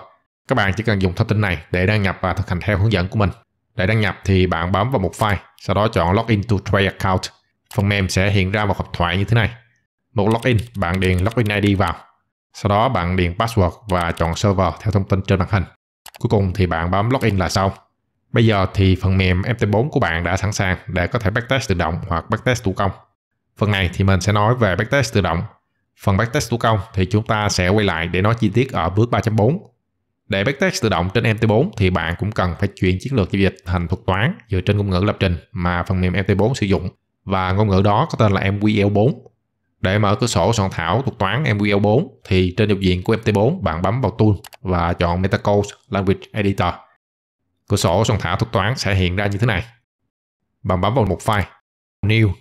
Các bạn chỉ cần dùng thông tin này để đăng nhập và thực hành theo hướng dẫn của mình. Để đăng nhập thì bạn bấm vào một file, sau đó chọn Login to Trade Account. Phần mềm sẽ hiện ra một hộp thoại như thế này. Một login, bạn điền login ID vào. Sau đó bạn điền password và chọn server theo thông tin trên màn hình. Cuối cùng thì bạn bấm login là xong. Bây giờ thì phần mềm MT4 của bạn đã sẵn sàng để có thể backtest tự động hoặc backtest thủ công. Phần này thì mình sẽ nói về backtest tự động Phần backtest thủ công thì chúng ta sẽ quay lại để nói chi tiết ở bước 3.4. Để backtest tự động trên MT4 thì bạn cũng cần phải chuyển chiến lược giao dịch thành thuật toán dựa trên ngôn ngữ lập trình mà phần mềm MT4 sử dụng và ngôn ngữ đó có tên là MQL4. Để mở cửa sổ soạn thảo thuật toán MQL4 thì trên giao diện của MT4 bạn bấm vào Tool và chọn Metacode Language Editor. Cửa sổ soạn thảo thuật toán sẽ hiện ra như thế này. Bạn bấm vào một file, New,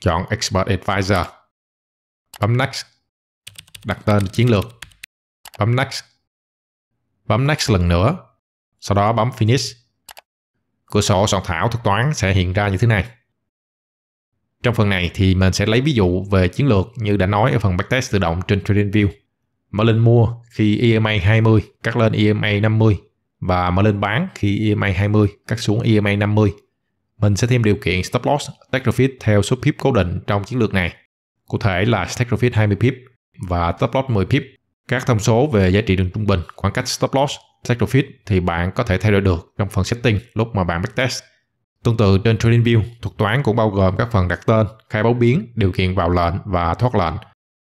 chọn Expert Advisor bấm next đặt tên chiến lược bấm next bấm next lần nữa sau đó bấm finish cửa sổ soạn thảo thuật toán sẽ hiện ra như thế này trong phần này thì mình sẽ lấy ví dụ về chiến lược như đã nói ở phần backtest tự động trên TradingView. Mở lên mua khi EMA 20 cắt lên EMA 50 và mở lên bán khi EMA 20 cắt xuống EMA 50. Mình sẽ thêm điều kiện stop loss, take profit theo số pip cố định trong chiến lược này cụ thể là stake profit 20 pip và stop loss 10 pip. Các thông số về giá trị đường trung bình, khoảng cách stop loss, stake profit thì bạn có thể thay đổi được trong phần setting lúc mà bạn backtest. Tương tự trên TradingView, thuật toán cũng bao gồm các phần đặt tên, khai báo biến, điều kiện vào lệnh và thoát lệnh.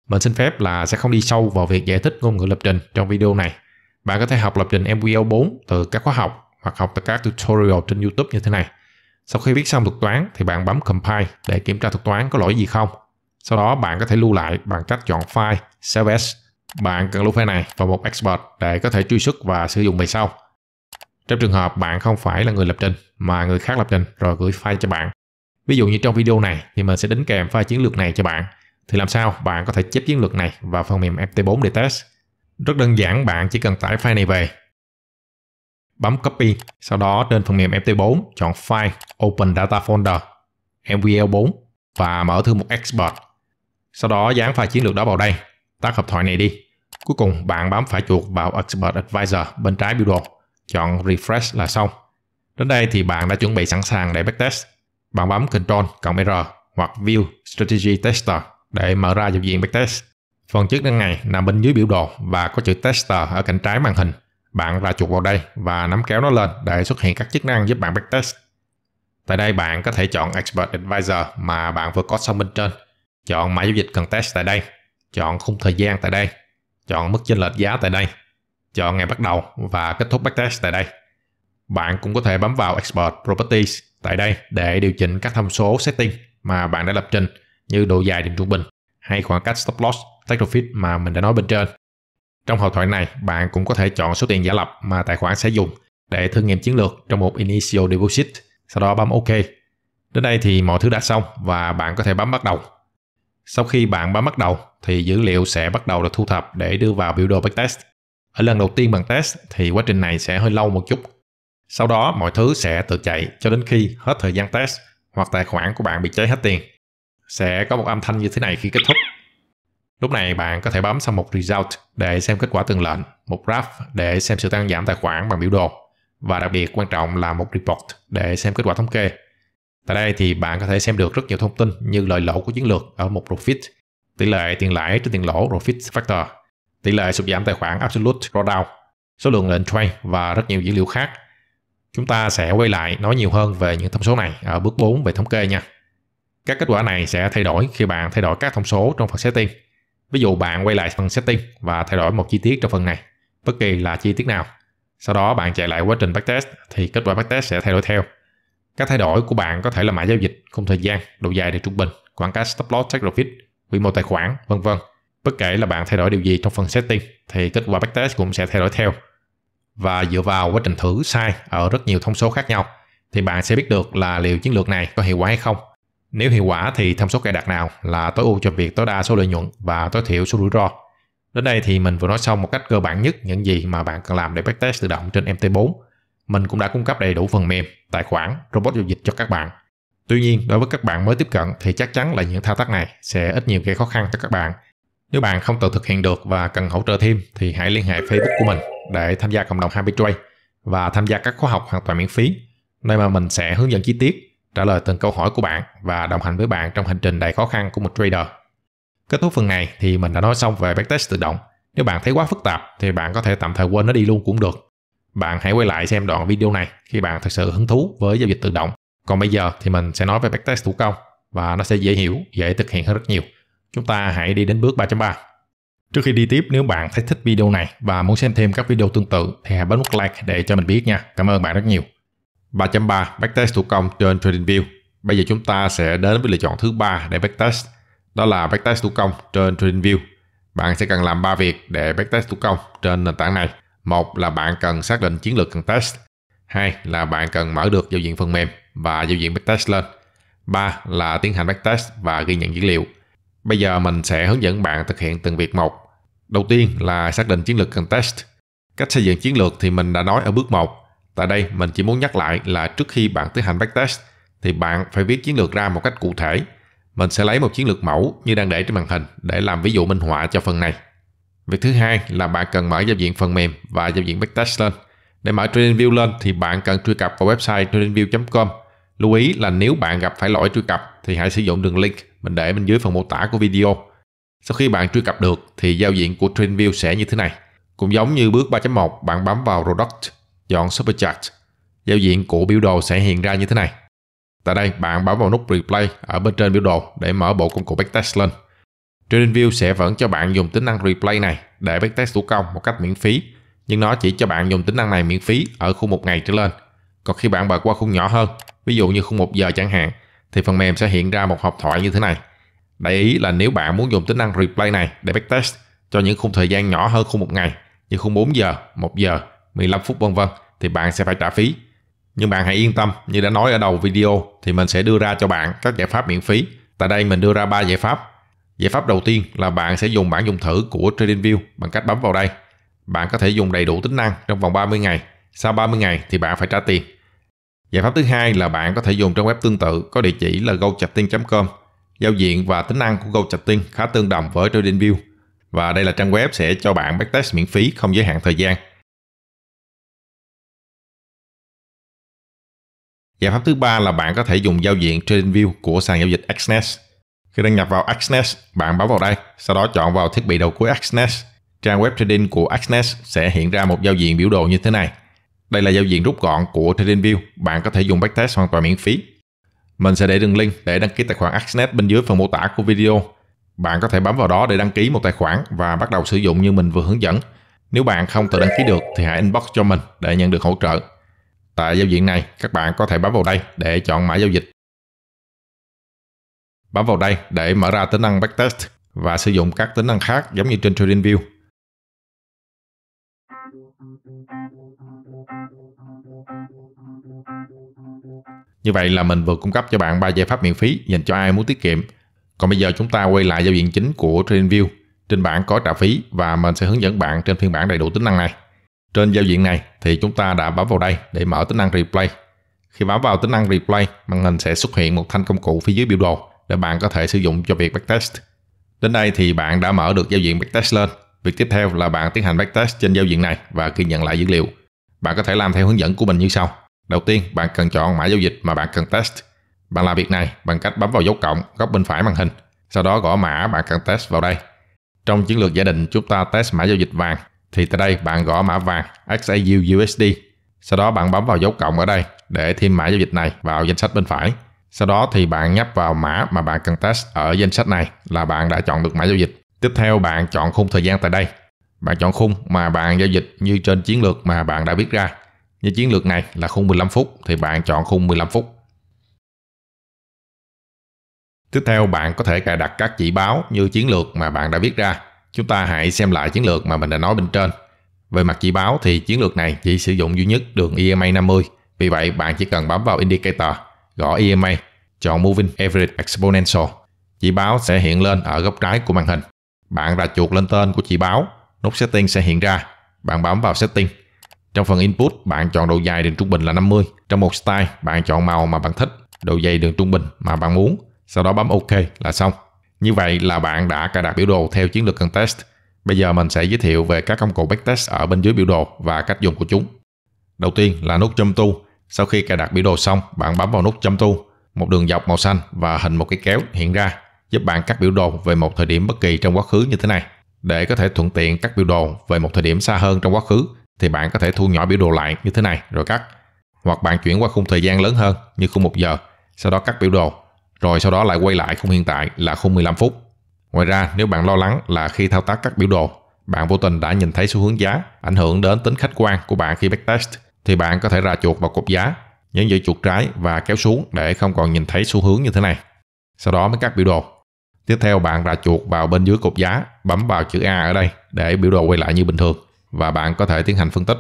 Mình xin phép là sẽ không đi sâu vào việc giải thích ngôn ngữ lập trình trong video này. Bạn có thể học lập trình MVL4 từ các khóa học hoặc học từ các tutorial trên YouTube như thế này. Sau khi viết xong thuật toán thì bạn bấm compile để kiểm tra thuật toán có lỗi gì không sau đó bạn có thể lưu lại bằng cách chọn File, Save As. Bạn cần lưu file này vào một export để có thể truy xuất và sử dụng về sau. Trong trường hợp bạn không phải là người lập trình mà người khác lập trình rồi gửi file cho bạn. Ví dụ như trong video này thì mình sẽ đính kèm file chiến lược này cho bạn. Thì làm sao bạn có thể chép chiến lược này vào phần mềm FT4 để test? Rất đơn giản, bạn chỉ cần tải file này về. Bấm copy, sau đó trên phần mềm FT4 chọn file Open Data Folder MVL4 và mở thư mục Export sau đó dán file chiến lược đó vào đây, tác hợp thoại này đi. Cuối cùng bạn bấm phải chuột vào Expert Advisor bên trái biểu đồ, chọn Refresh là xong. Đến đây thì bạn đã chuẩn bị sẵn sàng để backtest. Bạn bấm Ctrl cộng R hoặc View Strategy Tester để mở ra giao diện backtest. Phần chức năng này nằm bên dưới biểu đồ và có chữ Tester ở cạnh trái màn hình. Bạn ra chuột vào đây và nắm kéo nó lên để xuất hiện các chức năng giúp bạn backtest. Tại đây bạn có thể chọn Expert Advisor mà bạn vừa có xong bên trên – chọn mã giao dịch cần test tại đây, chọn khung thời gian tại đây, chọn mức chênh lệch giá tại đây, chọn ngày bắt đầu và kết thúc backtest tại đây. Bạn cũng có thể bấm vào Export Properties tại đây để điều chỉnh các tham số setting mà bạn đã lập trình như độ dài điểm trung bình hay khoảng cách stop loss, take profit mà mình đã nói bên trên. Trong hội thoại này, bạn cũng có thể chọn số tiền giả lập mà tài khoản sẽ dùng để thử nghiệm chiến lược trong một Initial Deposit, sau đó bấm OK. Đến đây thì mọi thứ đã xong và bạn có thể bấm bắt đầu sau khi bạn bấm bắt đầu thì dữ liệu sẽ bắt đầu được thu thập để đưa vào biểu đồ backtest. Ở lần đầu tiên bằng test thì quá trình này sẽ hơi lâu một chút. Sau đó mọi thứ sẽ tự chạy cho đến khi hết thời gian test hoặc tài khoản của bạn bị cháy hết tiền. Sẽ có một âm thanh như thế này khi kết thúc. Lúc này bạn có thể bấm sang một result để xem kết quả từng lệnh, một graph để xem sự tăng giảm tài khoản bằng biểu đồ và đặc biệt quan trọng là một report để xem kết quả thống kê Tại đây thì bạn có thể xem được rất nhiều thông tin như lợi lỗ của chiến lược ở mục profit, tỷ lệ tiền lãi trên tiền lỗ profit factor, tỷ lệ sụt giảm tài khoản absolute drawdown, số lượng lệnh trade và rất nhiều dữ liệu khác. Chúng ta sẽ quay lại nói nhiều hơn về những thông số này ở bước 4 về thống kê nha. Các kết quả này sẽ thay đổi khi bạn thay đổi các thông số trong phần setting. Ví dụ bạn quay lại phần setting và thay đổi một chi tiết trong phần này, bất kỳ là chi tiết nào. Sau đó bạn chạy lại quá trình backtest thì kết quả backtest sẽ thay đổi theo. Các thay đổi của bạn có thể là mã giao dịch, khung thời gian, độ dài được trung bình, quảng cáo stop loss, take profit, quy mô tài khoản, vân vân. Bất kể là bạn thay đổi điều gì trong phần setting thì kết quả backtest cũng sẽ thay đổi theo. Và dựa vào quá trình thử sai ở rất nhiều thông số khác nhau thì bạn sẽ biết được là liệu chiến lược này có hiệu quả hay không. Nếu hiệu quả thì thông số cài đặt nào là tối ưu cho việc tối đa số lợi nhuận và tối thiểu số rủi ro. Đến đây thì mình vừa nói xong một cách cơ bản nhất những gì mà bạn cần làm để backtest tự động trên MT4 mình cũng đã cung cấp đầy đủ phần mềm, tài khoản, robot giao dịch cho các bạn. Tuy nhiên, đối với các bạn mới tiếp cận thì chắc chắn là những thao tác này sẽ ít nhiều gây khó khăn cho các bạn. Nếu bạn không tự thực hiện được và cần hỗ trợ thêm thì hãy liên hệ Facebook của mình để tham gia cộng đồng Happy Trade và tham gia các khóa học hoàn toàn miễn phí, nơi mà mình sẽ hướng dẫn chi tiết, trả lời từng câu hỏi của bạn và đồng hành với bạn trong hành trình đầy khó khăn của một trader. Kết thúc phần này thì mình đã nói xong về backtest tự động. Nếu bạn thấy quá phức tạp thì bạn có thể tạm thời quên nó đi luôn cũng được bạn hãy quay lại xem đoạn video này khi bạn thật sự hứng thú với giao dịch tự động. Còn bây giờ thì mình sẽ nói về backtest thủ công và nó sẽ dễ hiểu, dễ thực hiện hơn rất nhiều. Chúng ta hãy đi đến bước 3.3. Trước khi đi tiếp, nếu bạn thấy thích video này và muốn xem thêm các video tương tự thì hãy bấm nút like để cho mình biết nha. Cảm ơn bạn rất nhiều. 3.3 Backtest thủ công trên TradingView Bây giờ chúng ta sẽ đến với lựa chọn thứ ba để backtest. Đó là backtest thủ công trên TradingView. Bạn sẽ cần làm 3 việc để backtest thủ công trên nền tảng này. Một là bạn cần xác định chiến lược cần test. Hai là bạn cần mở được giao diện phần mềm và giao diện backtest lên. Ba là tiến hành backtest và ghi nhận dữ liệu. Bây giờ mình sẽ hướng dẫn bạn thực hiện từng việc một. Đầu tiên là xác định chiến lược cần test. Cách xây dựng chiến lược thì mình đã nói ở bước 1. Tại đây mình chỉ muốn nhắc lại là trước khi bạn tiến hành backtest thì bạn phải viết chiến lược ra một cách cụ thể. Mình sẽ lấy một chiến lược mẫu như đang để trên màn hình để làm ví dụ minh họa cho phần này. Việc thứ hai là bạn cần mở giao diện phần mềm và giao diện backtest lên. Để mở TradingView lên thì bạn cần truy cập vào website tradingview.com. Lưu ý là nếu bạn gặp phải lỗi truy cập thì hãy sử dụng đường link mình để bên dưới phần mô tả của video. Sau khi bạn truy cập được thì giao diện của TradingView sẽ như thế này. Cũng giống như bước 3.1, bạn bấm vào Product, chọn Superchart. Giao diện của biểu đồ sẽ hiện ra như thế này. Tại đây, bạn bấm vào nút Replay ở bên trên biểu đồ để mở bộ công cụ Backtest lên. TradingView sẽ vẫn cho bạn dùng tính năng replay này để backtest thủ công một cách miễn phí, nhưng nó chỉ cho bạn dùng tính năng này miễn phí ở khung một ngày trở lên. Còn khi bạn bật qua khung nhỏ hơn, ví dụ như khung một giờ chẳng hạn, thì phần mềm sẽ hiện ra một hộp thoại như thế này. Đại ý là nếu bạn muốn dùng tính năng replay này để backtest cho những khung thời gian nhỏ hơn khung một ngày, như khung 4 giờ, 1 giờ, 15 phút vân vân thì bạn sẽ phải trả phí. Nhưng bạn hãy yên tâm, như đã nói ở đầu video thì mình sẽ đưa ra cho bạn các giải pháp miễn phí. Tại đây mình đưa ra 3 giải pháp Giải pháp đầu tiên là bạn sẽ dùng bản dùng thử của TradingView bằng cách bấm vào đây. Bạn có thể dùng đầy đủ tính năng trong vòng 30 ngày. Sau 30 ngày thì bạn phải trả tiền. Giải pháp thứ hai là bạn có thể dùng trang web tương tự có địa chỉ là gochapting.com. Giao diện và tính năng của GoChapting khá tương đồng với TradingView và đây là trang web sẽ cho bạn backtest miễn phí không giới hạn thời gian. Giải pháp thứ ba là bạn có thể dùng giao diện TradingView của sàn giao dịch Xnet khi đăng nhập vào Axness, bạn bấm vào đây, sau đó chọn vào thiết bị đầu cuối Axness. Trang web trading của Axness sẽ hiện ra một giao diện biểu đồ như thế này. Đây là giao diện rút gọn của TradingView, bạn có thể dùng backtest hoàn toàn miễn phí. Mình sẽ để đường link để đăng ký tài khoản Axnet bên dưới phần mô tả của video. Bạn có thể bấm vào đó để đăng ký một tài khoản và bắt đầu sử dụng như mình vừa hướng dẫn. Nếu bạn không tự đăng ký được thì hãy inbox cho mình để nhận được hỗ trợ. Tại giao diện này, các bạn có thể bấm vào đây để chọn mã giao dịch Bấm vào đây để mở ra tính năng backtest và sử dụng các tính năng khác giống như trên TradingView. Như vậy là mình vừa cung cấp cho bạn 3 giải pháp miễn phí dành cho ai muốn tiết kiệm. Còn bây giờ chúng ta quay lại giao diện chính của TradingView. Trên bảng có trả phí và mình sẽ hướng dẫn bạn trên phiên bản đầy đủ tính năng này. Trên giao diện này thì chúng ta đã bấm vào đây để mở tính năng Replay. Khi bấm vào tính năng Replay, màn hình sẽ xuất hiện một thanh công cụ phía dưới biểu đồ để bạn có thể sử dụng cho việc backtest. Đến đây thì bạn đã mở được giao diện backtest lên. Việc tiếp theo là bạn tiến hành backtest trên giao diện này và ghi nhận lại dữ liệu. Bạn có thể làm theo hướng dẫn của mình như sau. Đầu tiên, bạn cần chọn mã giao dịch mà bạn cần test. Bạn làm việc này bằng cách bấm vào dấu cộng góc bên phải màn hình, sau đó gõ mã bạn cần test vào đây. Trong chiến lược giả định chúng ta test mã giao dịch vàng, thì tại đây bạn gõ mã vàng XAUUSD. Sau đó bạn bấm vào dấu cộng ở đây để thêm mã giao dịch này vào danh sách bên phải. Sau đó thì bạn nhấp vào mã mà bạn cần test ở danh sách này là bạn đã chọn được mã giao dịch. Tiếp theo bạn chọn khung thời gian tại đây. Bạn chọn khung mà bạn giao dịch như trên chiến lược mà bạn đã viết ra. Như chiến lược này là khung 15 phút thì bạn chọn khung 15 phút. Tiếp theo bạn có thể cài đặt các chỉ báo như chiến lược mà bạn đã viết ra. Chúng ta hãy xem lại chiến lược mà mình đã nói bên trên. Về mặt chỉ báo thì chiến lược này chỉ sử dụng duy nhất đường EMA 50. Vì vậy bạn chỉ cần bấm vào Indicator gõ EMA, chọn Moving Average Exponential. Chỉ báo sẽ hiện lên ở góc trái của màn hình. Bạn đặt chuột lên tên của chỉ báo, nút Setting sẽ hiện ra. Bạn bấm vào Setting. Trong phần Input, bạn chọn độ dài đường trung bình là 50. Trong một Style, bạn chọn màu mà bạn thích, độ dày đường trung bình mà bạn muốn. Sau đó bấm OK là xong. Như vậy là bạn đã cài đặt biểu đồ theo chiến lược cần test. Bây giờ mình sẽ giới thiệu về các công cụ backtest ở bên dưới biểu đồ và cách dùng của chúng. Đầu tiên là nút châm tu sau khi cài đặt biểu đồ xong, bạn bấm vào nút chấm tu, một đường dọc màu xanh và hình một cái kéo hiện ra giúp bạn cắt biểu đồ về một thời điểm bất kỳ trong quá khứ như thế này. Để có thể thuận tiện cắt biểu đồ về một thời điểm xa hơn trong quá khứ thì bạn có thể thu nhỏ biểu đồ lại như thế này rồi cắt. Hoặc bạn chuyển qua khung thời gian lớn hơn như khung 1 giờ, sau đó cắt biểu đồ, rồi sau đó lại quay lại khung hiện tại là khung 15 phút. Ngoài ra, nếu bạn lo lắng là khi thao tác cắt biểu đồ, bạn vô tình đã nhìn thấy xu hướng giá ảnh hưởng đến tính khách quan của bạn khi backtest – thì bạn có thể ra chuột vào cột giá, nhấn giữ chuột trái và kéo xuống để không còn nhìn thấy xu hướng như thế này. Sau đó mới cắt biểu đồ. Tiếp theo bạn ra chuột vào bên dưới cột giá, bấm vào chữ A ở đây để biểu đồ quay lại như bình thường và bạn có thể tiến hành phân tích.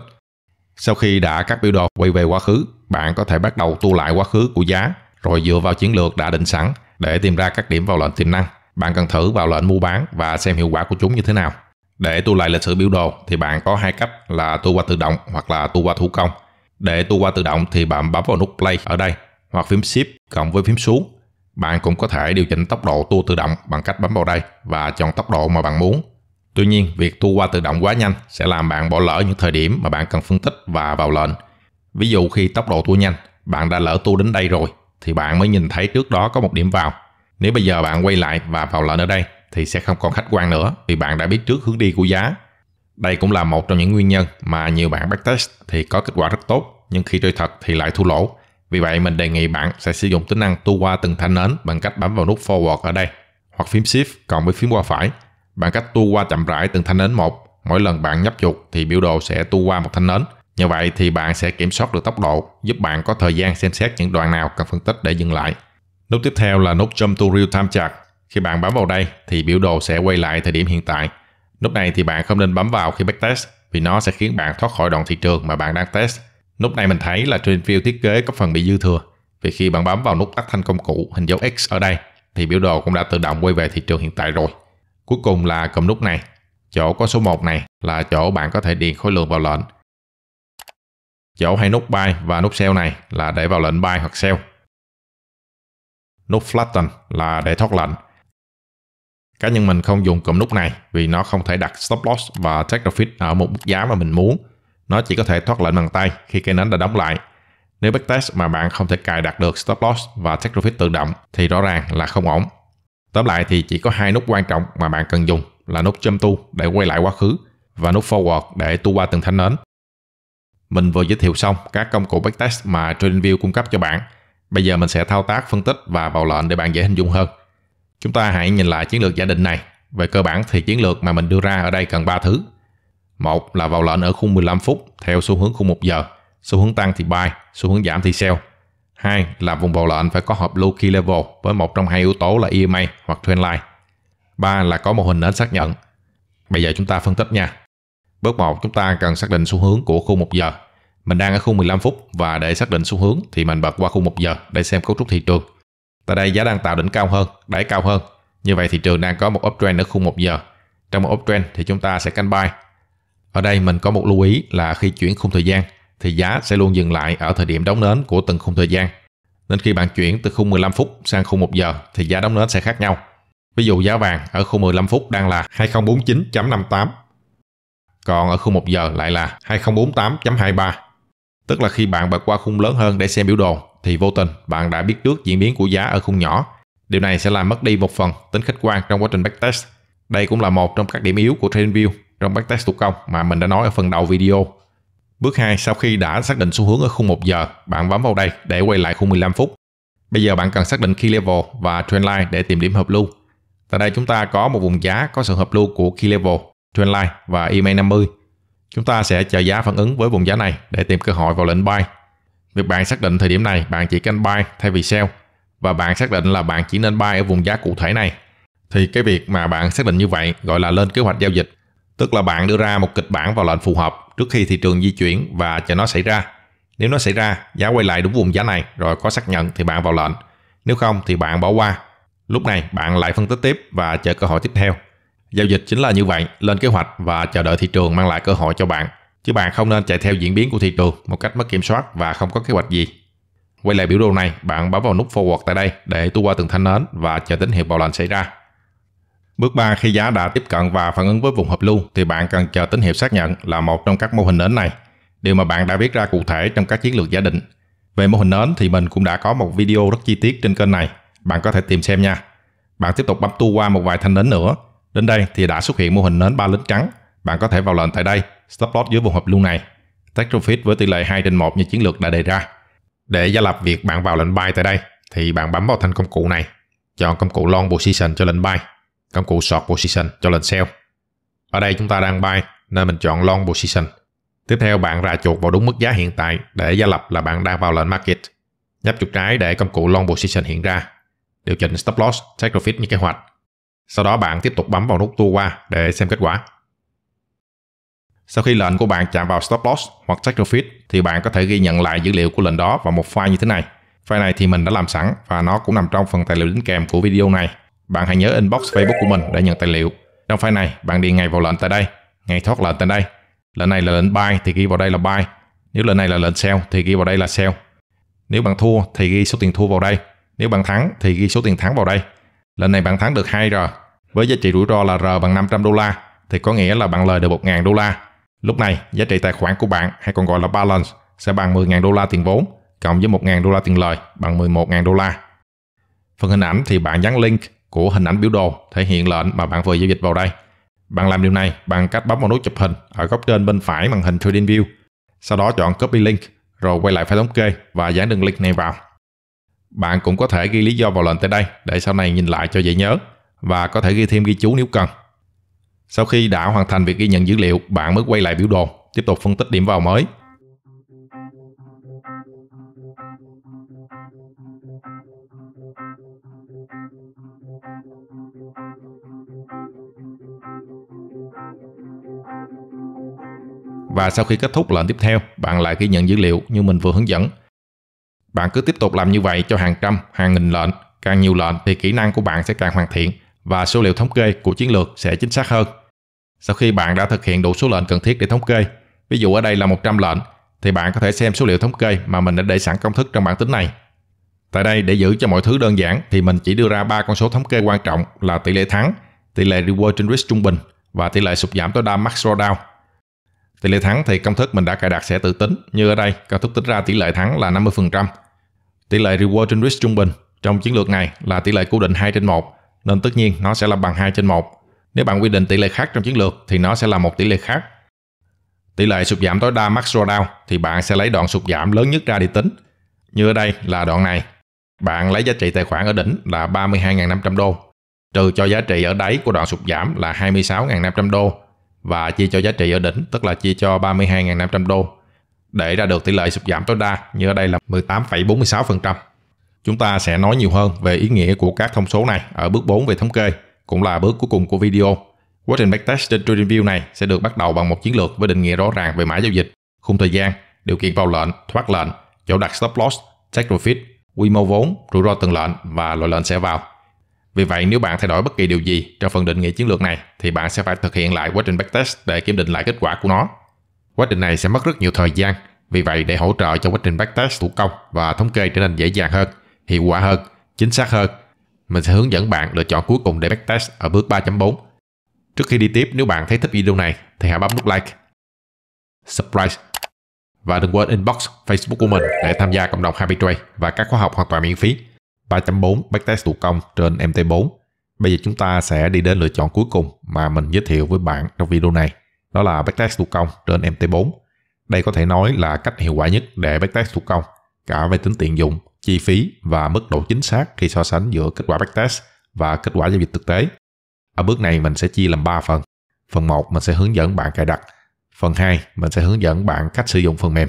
Sau khi đã cắt biểu đồ quay về quá khứ, bạn có thể bắt đầu tua lại quá khứ của giá rồi dựa vào chiến lược đã định sẵn để tìm ra các điểm vào lệnh tiềm năng. Bạn cần thử vào lệnh mua bán và xem hiệu quả của chúng như thế nào. Để tua lại lịch sử biểu đồ thì bạn có hai cách là tua qua tự động hoặc là tua qua thủ công. Để tua qua tự động thì bạn bấm vào nút play ở đây hoặc phím shift cộng với phím xuống. Bạn cũng có thể điều chỉnh tốc độ tua tự động bằng cách bấm vào đây và chọn tốc độ mà bạn muốn. Tuy nhiên, việc tua qua tự động quá nhanh sẽ làm bạn bỏ lỡ những thời điểm mà bạn cần phân tích và vào lệnh. Ví dụ khi tốc độ tua nhanh, bạn đã lỡ tua đến đây rồi thì bạn mới nhìn thấy trước đó có một điểm vào. Nếu bây giờ bạn quay lại và vào lệnh ở đây thì sẽ không còn khách quan nữa vì bạn đã biết trước hướng đi của giá. Đây cũng là một trong những nguyên nhân mà nhiều bạn backtest thì có kết quả rất tốt nhưng khi chơi thật thì lại thua lỗ. Vì vậy mình đề nghị bạn sẽ sử dụng tính năng tu qua từng thanh nến bằng cách bấm vào nút forward ở đây hoặc phím shift cộng với phím qua phải. Bằng cách tu qua chậm rãi từng thanh nến một, mỗi lần bạn nhấp chuột thì biểu đồ sẽ tu qua một thanh nến. Như vậy thì bạn sẽ kiểm soát được tốc độ, giúp bạn có thời gian xem xét những đoạn nào cần phân tích để dừng lại. Nút tiếp theo là nút Jump to Real Time Chart. Khi bạn bấm vào đây thì biểu đồ sẽ quay lại thời điểm hiện tại. Lúc này thì bạn không nên bấm vào khi backtest vì nó sẽ khiến bạn thoát khỏi đoạn thị trường mà bạn đang test. Lúc này mình thấy là trên view thiết kế có phần bị dư thừa vì khi bạn bấm vào nút tắt thanh công cụ hình dấu X ở đây thì biểu đồ cũng đã tự động quay về thị trường hiện tại rồi. Cuối cùng là cầm nút này, chỗ có số 1 này là chỗ bạn có thể điền khối lượng vào lệnh. Chỗ hai nút buy và nút sell này là để vào lệnh buy hoặc sell. Nút flatten là để thoát lệnh cá nhân mình không dùng cụm nút này vì nó không thể đặt stop loss và take profit ở một mức giá mà mình muốn nó chỉ có thể thoát lệnh bằng tay khi cây nến đã đóng lại nếu backtest mà bạn không thể cài đặt được stop loss và take profit tự động thì rõ ràng là không ổn tóm lại thì chỉ có hai nút quan trọng mà bạn cần dùng là nút jump to để quay lại quá khứ và nút forward để tu qua từng thanh nến mình vừa giới thiệu xong các công cụ backtest mà TradingView cung cấp cho bạn bây giờ mình sẽ thao tác phân tích và vào lệnh để bạn dễ hình dung hơn Chúng ta hãy nhìn lại chiến lược giả định này. Về cơ bản thì chiến lược mà mình đưa ra ở đây cần 3 thứ. Một là vào lệnh ở khung 15 phút theo xu hướng khung 1 giờ, xu hướng tăng thì buy, xu hướng giảm thì sell. Hai là vùng vào lệnh phải có hợp low key level với một trong hai yếu tố là EMA hoặc trendline. Ba là có một hình nến xác nhận. Bây giờ chúng ta phân tích nha. Bước 1 chúng ta cần xác định xu hướng của khung 1 giờ. Mình đang ở khung 15 phút và để xác định xu hướng thì mình bật qua khung 1 giờ để xem cấu trúc thị trường. Tại đây giá đang tạo đỉnh cao hơn, đáy cao hơn. Như vậy thị trường đang có một uptrend ở khung 1 giờ. Trong một uptrend thì chúng ta sẽ canh buy. Ở đây mình có một lưu ý là khi chuyển khung thời gian thì giá sẽ luôn dừng lại ở thời điểm đóng nến của từng khung thời gian. Nên khi bạn chuyển từ khung 15 phút sang khung 1 giờ thì giá đóng nến sẽ khác nhau. Ví dụ giá vàng ở khung 15 phút đang là 2049.58 còn ở khung 1 giờ lại là 2048.23. Tức là khi bạn bật qua khung lớn hơn để xem biểu đồ thì vô tình bạn đã biết trước diễn biến của giá ở khung nhỏ. Điều này sẽ làm mất đi một phần tính khách quan trong quá trình backtest. Đây cũng là một trong các điểm yếu của TradingView trong backtest thủ công mà mình đã nói ở phần đầu video. Bước 2, sau khi đã xác định xu hướng ở khung 1 giờ, bạn bấm vào đây để quay lại khung 15 phút. Bây giờ bạn cần xác định key level và trendline để tìm điểm hợp lưu. Tại đây chúng ta có một vùng giá có sự hợp lưu của key level, trendline và EMA 50. Chúng ta sẽ chờ giá phản ứng với vùng giá này để tìm cơ hội vào lệnh buy Việc bạn xác định thời điểm này bạn chỉ canh buy thay vì sell và bạn xác định là bạn chỉ nên buy ở vùng giá cụ thể này thì cái việc mà bạn xác định như vậy gọi là lên kế hoạch giao dịch tức là bạn đưa ra một kịch bản vào lệnh phù hợp trước khi thị trường di chuyển và chờ nó xảy ra nếu nó xảy ra giá quay lại đúng vùng giá này rồi có xác nhận thì bạn vào lệnh nếu không thì bạn bỏ qua lúc này bạn lại phân tích tiếp và chờ cơ hội tiếp theo giao dịch chính là như vậy lên kế hoạch và chờ đợi thị trường mang lại cơ hội cho bạn chứ bạn không nên chạy theo diễn biến của thị trường một cách mất kiểm soát và không có kế hoạch gì. Quay lại biểu đồ này, bạn bấm vào nút forward tại đây để tua qua từng thanh nến và chờ tín hiệu bạo lệnh xảy ra. Bước 3 khi giá đã tiếp cận và phản ứng với vùng hợp lưu thì bạn cần chờ tín hiệu xác nhận là một trong các mô hình nến này, điều mà bạn đã viết ra cụ thể trong các chiến lược giả định. Về mô hình nến thì mình cũng đã có một video rất chi tiết trên kênh này, bạn có thể tìm xem nha. Bạn tiếp tục bấm tua qua một vài thanh nến nữa. Đến đây thì đã xuất hiện mô hình nến ba lính trắng, bạn có thể vào lệnh tại đây stop loss dưới vùng hợp lưu này, take profit với tỷ lệ 2 trên 1 như chiến lược đã đề ra. Để gia lập việc bạn vào lệnh buy tại đây thì bạn bấm vào thanh công cụ này, chọn công cụ long position cho lệnh buy, công cụ short position cho lệnh sell. Ở đây chúng ta đang buy nên mình chọn long position. Tiếp theo bạn ra chuột vào đúng mức giá hiện tại để gia lập là bạn đang vào lệnh market. Nhấp chuột trái để công cụ long position hiện ra. Điều chỉnh stop loss, take profit như kế hoạch. Sau đó bạn tiếp tục bấm vào nút tua qua để xem kết quả. Sau khi lệnh của bạn chạm vào stop loss hoặc take profit thì bạn có thể ghi nhận lại dữ liệu của lệnh đó vào một file như thế này. File này thì mình đã làm sẵn và nó cũng nằm trong phần tài liệu đính kèm của video này. Bạn hãy nhớ inbox Facebook của mình để nhận tài liệu. Trong file này, bạn điền ngày vào lệnh tại đây, ngày thoát lệnh tại đây. Lệnh này là lệnh buy thì ghi vào đây là buy. Nếu lệnh này là lệnh sell thì ghi vào đây là sell. Nếu bạn thua thì ghi số tiền thua vào đây. Nếu bạn thắng thì ghi số tiền thắng vào đây. Lệnh này bạn thắng được 2R. Với giá trị rủi ro là R bằng 500 đô la thì có nghĩa là bạn lời được 1.000 đô la Lúc này, giá trị tài khoản của bạn hay còn gọi là balance sẽ bằng 10.000 đô la tiền vốn cộng với 1.000 đô la tiền lời bằng 11.000 đô la. Phần hình ảnh thì bạn dán link của hình ảnh biểu đồ thể hiện lệnh mà bạn vừa giao dịch vào đây. Bạn làm điều này bằng cách bấm vào nút chụp hình ở góc trên bên phải màn hình trading view Sau đó chọn Copy Link rồi quay lại file thống kê và dán đường link này vào. Bạn cũng có thể ghi lý do vào lệnh tại đây để sau này nhìn lại cho dễ nhớ và có thể ghi thêm ghi chú nếu cần. Sau khi đã hoàn thành việc ghi nhận dữ liệu, bạn mới quay lại biểu đồ, tiếp tục phân tích điểm vào mới. Và sau khi kết thúc lệnh tiếp theo, bạn lại ghi nhận dữ liệu như mình vừa hướng dẫn. Bạn cứ tiếp tục làm như vậy cho hàng trăm, hàng nghìn lệnh. Càng nhiều lệnh thì kỹ năng của bạn sẽ càng hoàn thiện và số liệu thống kê của chiến lược sẽ chính xác hơn. Sau khi bạn đã thực hiện đủ số lệnh cần thiết để thống kê, ví dụ ở đây là 100 lệnh, thì bạn có thể xem số liệu thống kê mà mình đã để sẵn công thức trong bản tính này. Tại đây để giữ cho mọi thứ đơn giản thì mình chỉ đưa ra ba con số thống kê quan trọng là tỷ lệ thắng, tỷ lệ reward trên risk trung bình và tỷ lệ sụt giảm tối đa max drawdown. Tỷ lệ thắng thì công thức mình đã cài đặt sẽ tự tính, như ở đây công thức tính ra tỷ lệ thắng là 50%. Tỷ lệ reward trên risk trung bình trong chiến lược này là tỷ lệ cố định 2 trên 1, nên tất nhiên nó sẽ là bằng 2 trên 1 nếu bạn quy định tỷ lệ khác trong chiến lược thì nó sẽ là một tỷ lệ khác. Tỷ lệ sụt giảm tối đa max drawdown thì bạn sẽ lấy đoạn sụt giảm lớn nhất ra để tính. Như ở đây là đoạn này. Bạn lấy giá trị tài khoản ở đỉnh là 32.500 đô, trừ cho giá trị ở đáy của đoạn sụt giảm là 26.500 đô và chia cho giá trị ở đỉnh tức là chia cho 32.500 đô để ra được tỷ lệ sụt giảm tối đa như ở đây là 18,46%. Chúng ta sẽ nói nhiều hơn về ý nghĩa của các thông số này ở bước 4 về thống kê cũng là bước cuối cùng của video. Quá trình backtest trên TradingView này sẽ được bắt đầu bằng một chiến lược với định nghĩa rõ ràng về mã giao dịch, khung thời gian, điều kiện vào lệnh, thoát lệnh, chỗ đặt stop loss, take profit, quy mô vốn, rủi ro từng lệnh và loại lệnh sẽ vào. Vì vậy, nếu bạn thay đổi bất kỳ điều gì trong phần định nghĩa chiến lược này thì bạn sẽ phải thực hiện lại quá trình backtest để kiểm định lại kết quả của nó. Quá trình này sẽ mất rất nhiều thời gian, vì vậy để hỗ trợ cho quá trình backtest thủ công và thống kê trở nên dễ dàng hơn, hiệu quả hơn, chính xác hơn mình sẽ hướng dẫn bạn lựa chọn cuối cùng để backtest ở bước 3.4. Trước khi đi tiếp, nếu bạn thấy thích video này thì hãy bấm nút like, subscribe và đừng quên inbox Facebook của mình để tham gia cộng đồng Happy Trade và các khóa học hoàn toàn miễn phí 3.4 backtest thủ công trên MT4. Bây giờ chúng ta sẽ đi đến lựa chọn cuối cùng mà mình giới thiệu với bạn trong video này. Đó là backtest thủ công trên MT4. Đây có thể nói là cách hiệu quả nhất để backtest thủ công cả về tính tiện dụng chi phí và mức độ chính xác khi so sánh giữa kết quả backtest và kết quả giao dịch thực tế. Ở bước này mình sẽ chia làm 3 phần. Phần 1 mình sẽ hướng dẫn bạn cài đặt. Phần 2 mình sẽ hướng dẫn bạn cách sử dụng phần mềm.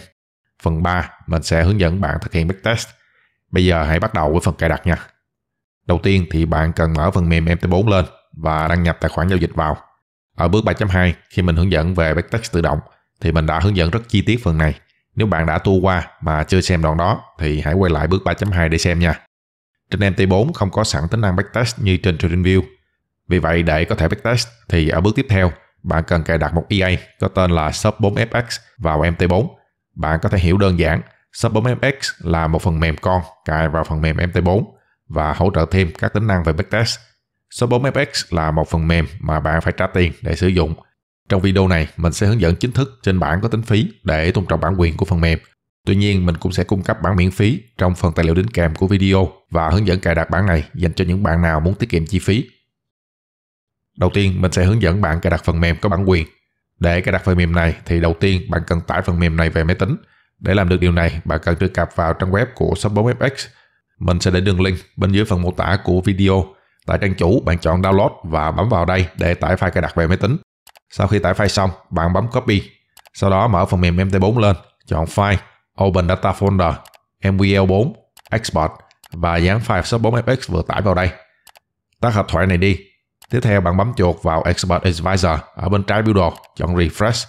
Phần 3 mình sẽ hướng dẫn bạn thực hiện backtest. Bây giờ hãy bắt đầu với phần cài đặt nha. Đầu tiên thì bạn cần mở phần mềm MT4 lên và đăng nhập tài khoản giao dịch vào. Ở bước 3.2 khi mình hướng dẫn về backtest tự động thì mình đã hướng dẫn rất chi tiết phần này nếu bạn đã tu qua mà chưa xem đoạn đó thì hãy quay lại bước 3.2 để xem nha. Trên MT4 không có sẵn tính năng backtest như trên TradingView. Vì vậy để có thể backtest thì ở bước tiếp theo bạn cần cài đặt một EA có tên là sub 4FX vào MT4. Bạn có thể hiểu đơn giản, sub 4FX là một phần mềm con cài vào phần mềm MT4 và hỗ trợ thêm các tính năng về backtest. sub 4FX là một phần mềm mà bạn phải trả tiền để sử dụng – trong video này, mình sẽ hướng dẫn chính thức trên bản có tính phí để tôn trọng bản quyền của phần mềm. Tuy nhiên, mình cũng sẽ cung cấp bản miễn phí trong phần tài liệu đính kèm của video và hướng dẫn cài đặt bản này dành cho những bạn nào muốn tiết kiệm chi phí. Đầu tiên, mình sẽ hướng dẫn bạn cài đặt phần mềm có bản quyền. Để cài đặt phần mềm này thì đầu tiên bạn cần tải phần mềm này về máy tính. Để làm được điều này, bạn cần truy cập vào trang web của shop Mình sẽ để đường link bên dưới phần mô tả của video. Tại trang chủ, bạn chọn download và bấm vào đây để tải file cài đặt về máy tính. Sau khi tải file xong, bạn bấm copy. Sau đó mở phần mềm MT4 lên, chọn file, open data folder, MVL4, export và dán file sub4fx vừa tải vào đây. tắt hợp thoại này đi. Tiếp theo bạn bấm chuột vào Export Advisor ở bên trái biểu đồ, chọn Refresh.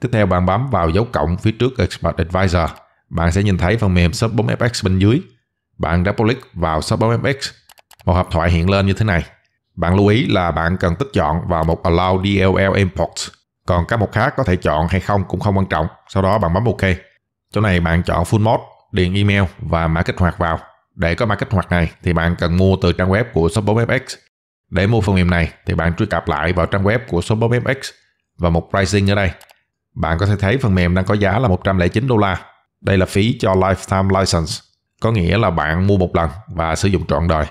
Tiếp theo bạn bấm vào dấu cộng phía trước Export Advisor. Bạn sẽ nhìn thấy phần mềm sub4fx bên dưới. Bạn double click vào sub4fx. Một hộp thoại hiện lên như thế này. Bạn lưu ý là bạn cần tích chọn vào một Allow DLL Import. Còn các mục khác có thể chọn hay không cũng không quan trọng. Sau đó bạn bấm OK. Chỗ này bạn chọn Full Mode, điền email và mã kích hoạt vào. Để có mã kích hoạt này thì bạn cần mua từ trang web của shop FX. Để mua phần mềm này thì bạn truy cập lại vào trang web của shop FX và một Pricing ở đây. Bạn có thể thấy phần mềm đang có giá là 109 đô la. Đây là phí cho Lifetime License, có nghĩa là bạn mua một lần và sử dụng trọn đời.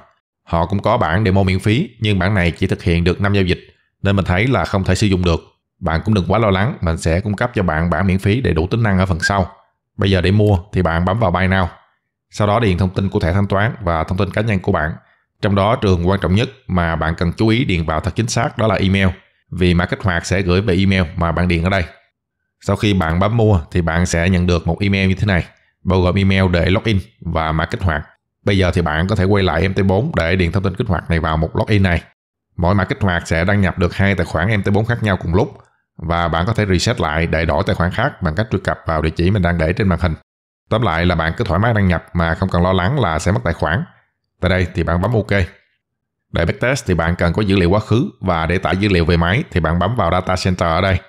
Họ cũng có bản demo miễn phí nhưng bản này chỉ thực hiện được 5 giao dịch nên mình thấy là không thể sử dụng được. Bạn cũng đừng quá lo lắng, mình sẽ cung cấp cho bạn bản miễn phí đầy đủ tính năng ở phần sau. Bây giờ để mua thì bạn bấm vào Buy Now. Sau đó điền thông tin của thẻ thanh toán và thông tin cá nhân của bạn. Trong đó trường quan trọng nhất mà bạn cần chú ý điền vào thật chính xác đó là email vì mã kích hoạt sẽ gửi về email mà bạn điền ở đây. Sau khi bạn bấm mua thì bạn sẽ nhận được một email như thế này, bao gồm email để login và mã kích hoạt. Bây giờ thì bạn có thể quay lại MT4 để điền thông tin kích hoạt này vào một login này. Mỗi mã kích hoạt sẽ đăng nhập được hai tài khoản MT4 khác nhau cùng lúc và bạn có thể reset lại để đổi tài khoản khác bằng cách truy cập vào địa chỉ mình đang để trên màn hình. Tóm lại là bạn cứ thoải mái đăng nhập mà không cần lo lắng là sẽ mất tài khoản. Tại đây thì bạn bấm OK. Để backtest thì bạn cần có dữ liệu quá khứ và để tải dữ liệu về máy thì bạn bấm vào Data Center ở đây.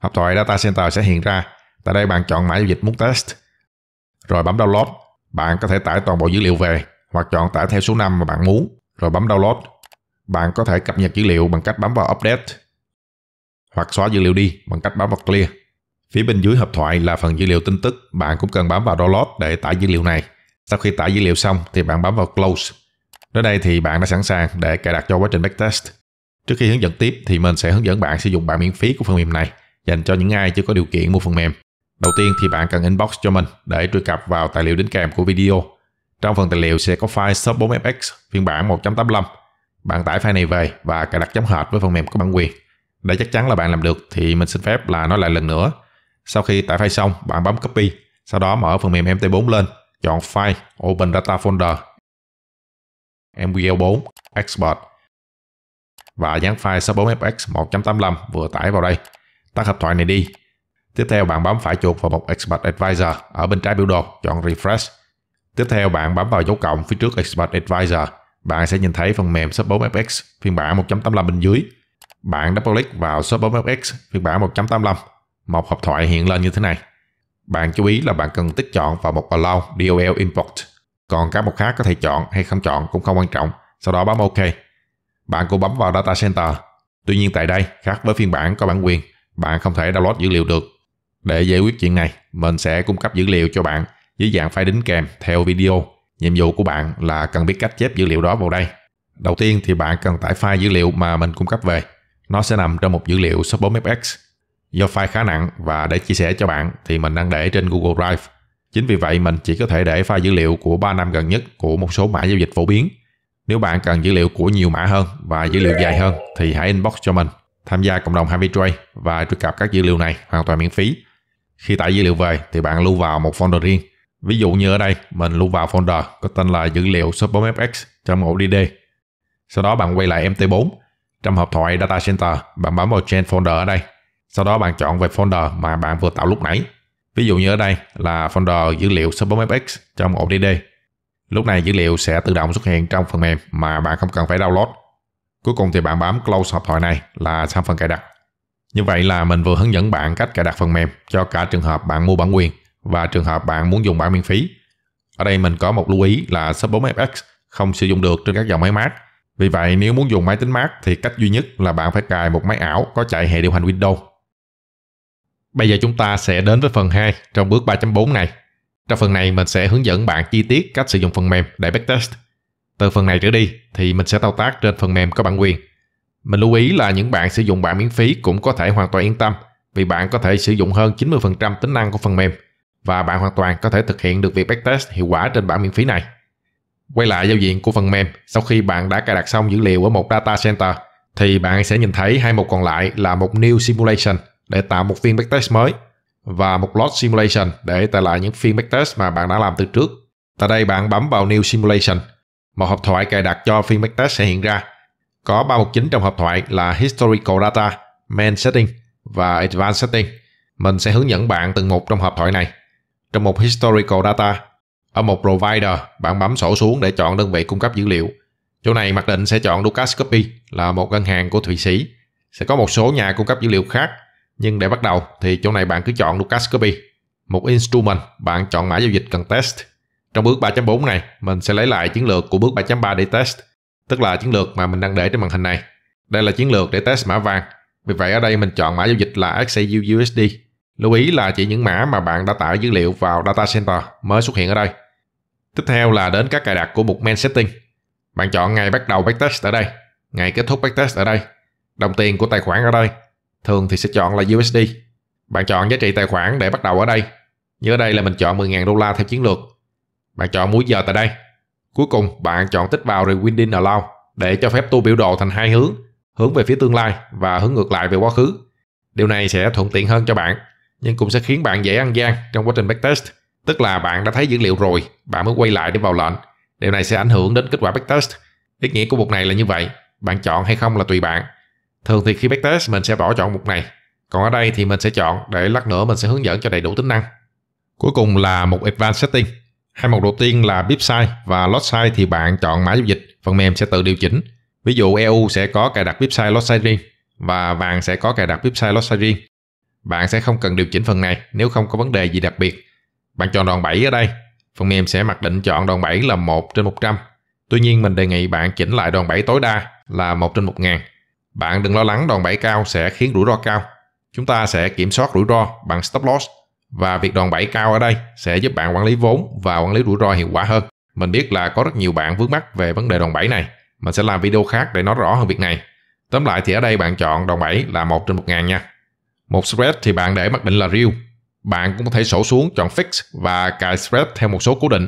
Hộp thoại Data Center sẽ hiện ra. Tại đây bạn chọn mã giao dịch muốn test. Rồi bấm Download bạn có thể tải toàn bộ dữ liệu về hoặc chọn tải theo số năm mà bạn muốn rồi bấm download. Bạn có thể cập nhật dữ liệu bằng cách bấm vào update hoặc xóa dữ liệu đi bằng cách bấm vào clear. Phía bên dưới hộp thoại là phần dữ liệu tin tức, bạn cũng cần bấm vào download để tải dữ liệu này. Sau khi tải dữ liệu xong thì bạn bấm vào close. Đến đây thì bạn đã sẵn sàng để cài đặt cho quá trình backtest. Trước khi hướng dẫn tiếp thì mình sẽ hướng dẫn bạn sử dụng bản miễn phí của phần mềm này dành cho những ai chưa có điều kiện mua phần mềm. Đầu tiên thì bạn cần inbox cho mình để truy cập vào tài liệu đính kèm của video. Trong phần tài liệu sẽ có file sub 4fx phiên bản 1.85. Bạn tải file này về và cài đặt chấm hệt với phần mềm có bản quyền. Để chắc chắn là bạn làm được thì mình xin phép là nói lại lần nữa. Sau khi tải file xong, bạn bấm copy, sau đó mở phần mềm MT4 lên, chọn file Open Data Folder MVL4 Export và dán file sub 4fx 1.85 vừa tải vào đây. Tắt hộp thoại này đi Tiếp theo bạn bấm phải chuột vào mục Expert Advisor ở bên trái biểu đồ, chọn Refresh. Tiếp theo bạn bấm vào dấu cộng phía trước Expert Advisor. Bạn sẽ nhìn thấy phần mềm Shop 4FX phiên bản 1.85 bên dưới. Bạn double click vào Shop 4FX phiên bản 1.85. Một hộp thoại hiện lên như thế này. Bạn chú ý là bạn cần tích chọn vào mục Allow DOL Import. Còn các mục khác có thể chọn hay không chọn cũng không quan trọng. Sau đó bấm OK. Bạn cũng bấm vào Data Center. Tuy nhiên tại đây, khác với phiên bản có bản quyền, bạn không thể download dữ liệu được để giải quyết chuyện này, mình sẽ cung cấp dữ liệu cho bạn dưới dạng file đính kèm theo video. Nhiệm vụ của bạn là cần biết cách chép dữ liệu đó vào đây. Đầu tiên thì bạn cần tải file dữ liệu mà mình cung cấp về. Nó sẽ nằm trong một dữ liệu Support.fx. Do file khá nặng và để chia sẻ cho bạn thì mình đang để trên Google Drive. Chính vì vậy mình chỉ có thể để file dữ liệu của 3 năm gần nhất của một số mã giao dịch phổ biến. Nếu bạn cần dữ liệu của nhiều mã hơn và dữ liệu dài hơn thì hãy inbox cho mình. Tham gia cộng đồng Happy Trade và truy cập các dữ liệu này hoàn toàn miễn phí. Khi tải dữ liệu về thì bạn lưu vào một folder riêng. Ví dụ như ở đây mình lưu vào folder có tên là dữ liệu SuperMapX trong ổ DD. Sau đó bạn quay lại MT4. Trong hộp thoại Data Center, bạn bấm vào Change Folder ở đây. Sau đó bạn chọn về folder mà bạn vừa tạo lúc nãy. Ví dụ như ở đây là folder dữ liệu SuperMapX trong ổ DD. Lúc này dữ liệu sẽ tự động xuất hiện trong phần mềm mà bạn không cần phải download. Cuối cùng thì bạn bấm close hộp thoại này là xong phần cài đặt. Như vậy là mình vừa hướng dẫn bạn cách cài đặt phần mềm cho cả trường hợp bạn mua bản quyền và trường hợp bạn muốn dùng bản miễn phí. Ở đây mình có một lưu ý là Sub 4FX không sử dụng được trên các dòng máy Mac. Vì vậy nếu muốn dùng máy tính Mac thì cách duy nhất là bạn phải cài một máy ảo có chạy hệ điều hành Windows. Bây giờ chúng ta sẽ đến với phần 2 trong bước 3.4 này. Trong phần này mình sẽ hướng dẫn bạn chi tiết cách sử dụng phần mềm để backtest. Từ phần này trở đi thì mình sẽ thao tác trên phần mềm có bản quyền mình lưu ý là những bạn sử dụng bản miễn phí cũng có thể hoàn toàn yên tâm vì bạn có thể sử dụng hơn 90% tính năng của phần mềm và bạn hoàn toàn có thể thực hiện được việc backtest hiệu quả trên bản miễn phí này. Quay lại giao diện của phần mềm, sau khi bạn đã cài đặt xong dữ liệu ở một data center thì bạn sẽ nhìn thấy hai mục còn lại là một new simulation để tạo một phiên backtest mới và một load simulation để tạo lại những phiên backtest mà bạn đã làm từ trước. Tại đây bạn bấm vào new simulation, một hộp thoại cài đặt cho phiên backtest sẽ hiện ra có 319 trong hộp thoại là Historical Data, Main Setting và Advanced Setting. Mình sẽ hướng dẫn bạn từng một trong hộp thoại này. Trong một Historical Data, ở một Provider, bạn bấm sổ xuống để chọn đơn vị cung cấp dữ liệu. Chỗ này mặc định sẽ chọn Lucas Copy là một ngân hàng của Thụy Sĩ. Sẽ có một số nhà cung cấp dữ liệu khác, nhưng để bắt đầu thì chỗ này bạn cứ chọn Lucas Copy. Một Instrument, bạn chọn mã giao dịch cần test. Trong bước 3.4 này, mình sẽ lấy lại chiến lược của bước 3.3 để test tức là chiến lược mà mình đang để trên màn hình này. Đây là chiến lược để test mã vàng. Vì vậy ở đây mình chọn mã giao dịch là XAUUSD. Lưu ý là chỉ những mã mà bạn đã tải dữ liệu vào data center mới xuất hiện ở đây. Tiếp theo là đến các cài đặt của mục main setting. Bạn chọn ngày bắt đầu backtest ở đây, ngày kết thúc backtest ở đây, đồng tiền của tài khoản ở đây. Thường thì sẽ chọn là USD. Bạn chọn giá trị tài khoản để bắt đầu ở đây. Như ở đây là mình chọn 10.000 đô la theo chiến lược. Bạn chọn múi giờ tại đây, Cuối cùng, bạn chọn tích vào Rewinding Allow để cho phép tua biểu đồ thành hai hướng, hướng về phía tương lai và hướng ngược lại về quá khứ. Điều này sẽ thuận tiện hơn cho bạn, nhưng cũng sẽ khiến bạn dễ ăn gian trong quá trình backtest. Tức là bạn đã thấy dữ liệu rồi, bạn mới quay lại để vào lệnh. Điều này sẽ ảnh hưởng đến kết quả backtest. Ý nghĩa của mục này là như vậy, bạn chọn hay không là tùy bạn. Thường thì khi backtest mình sẽ bỏ chọn mục này, còn ở đây thì mình sẽ chọn để lát nữa mình sẽ hướng dẫn cho đầy đủ tính năng. Cuối cùng là một Advanced Setting. Hai mục đầu tiên là bip size và lot size thì bạn chọn mã giao dịch, phần mềm sẽ tự điều chỉnh. Ví dụ EU sẽ có cài đặt bip size lot size riêng và vàng sẽ có cài đặt bip size lot size riêng. Bạn sẽ không cần điều chỉnh phần này nếu không có vấn đề gì đặc biệt. Bạn chọn đòn 7 ở đây, phần mềm sẽ mặc định chọn đòn 7 là 1 trên 100. Tuy nhiên mình đề nghị bạn chỉnh lại đòn 7 tối đa là 1 trên 1000. Bạn đừng lo lắng đòn 7 cao sẽ khiến rủi ro cao. Chúng ta sẽ kiểm soát rủi ro bằng stop loss và việc đòn bẩy cao ở đây sẽ giúp bạn quản lý vốn và quản lý rủi ro hiệu quả hơn. Mình biết là có rất nhiều bạn vướng mắc về vấn đề đòn bẩy này. Mình sẽ làm video khác để nói rõ hơn việc này. Tóm lại thì ở đây bạn chọn đòn bẩy là 1 trên 1 ngàn nha. Một spread thì bạn để mặc định là real. Bạn cũng có thể sổ xuống chọn fix và cài spread theo một số cố định.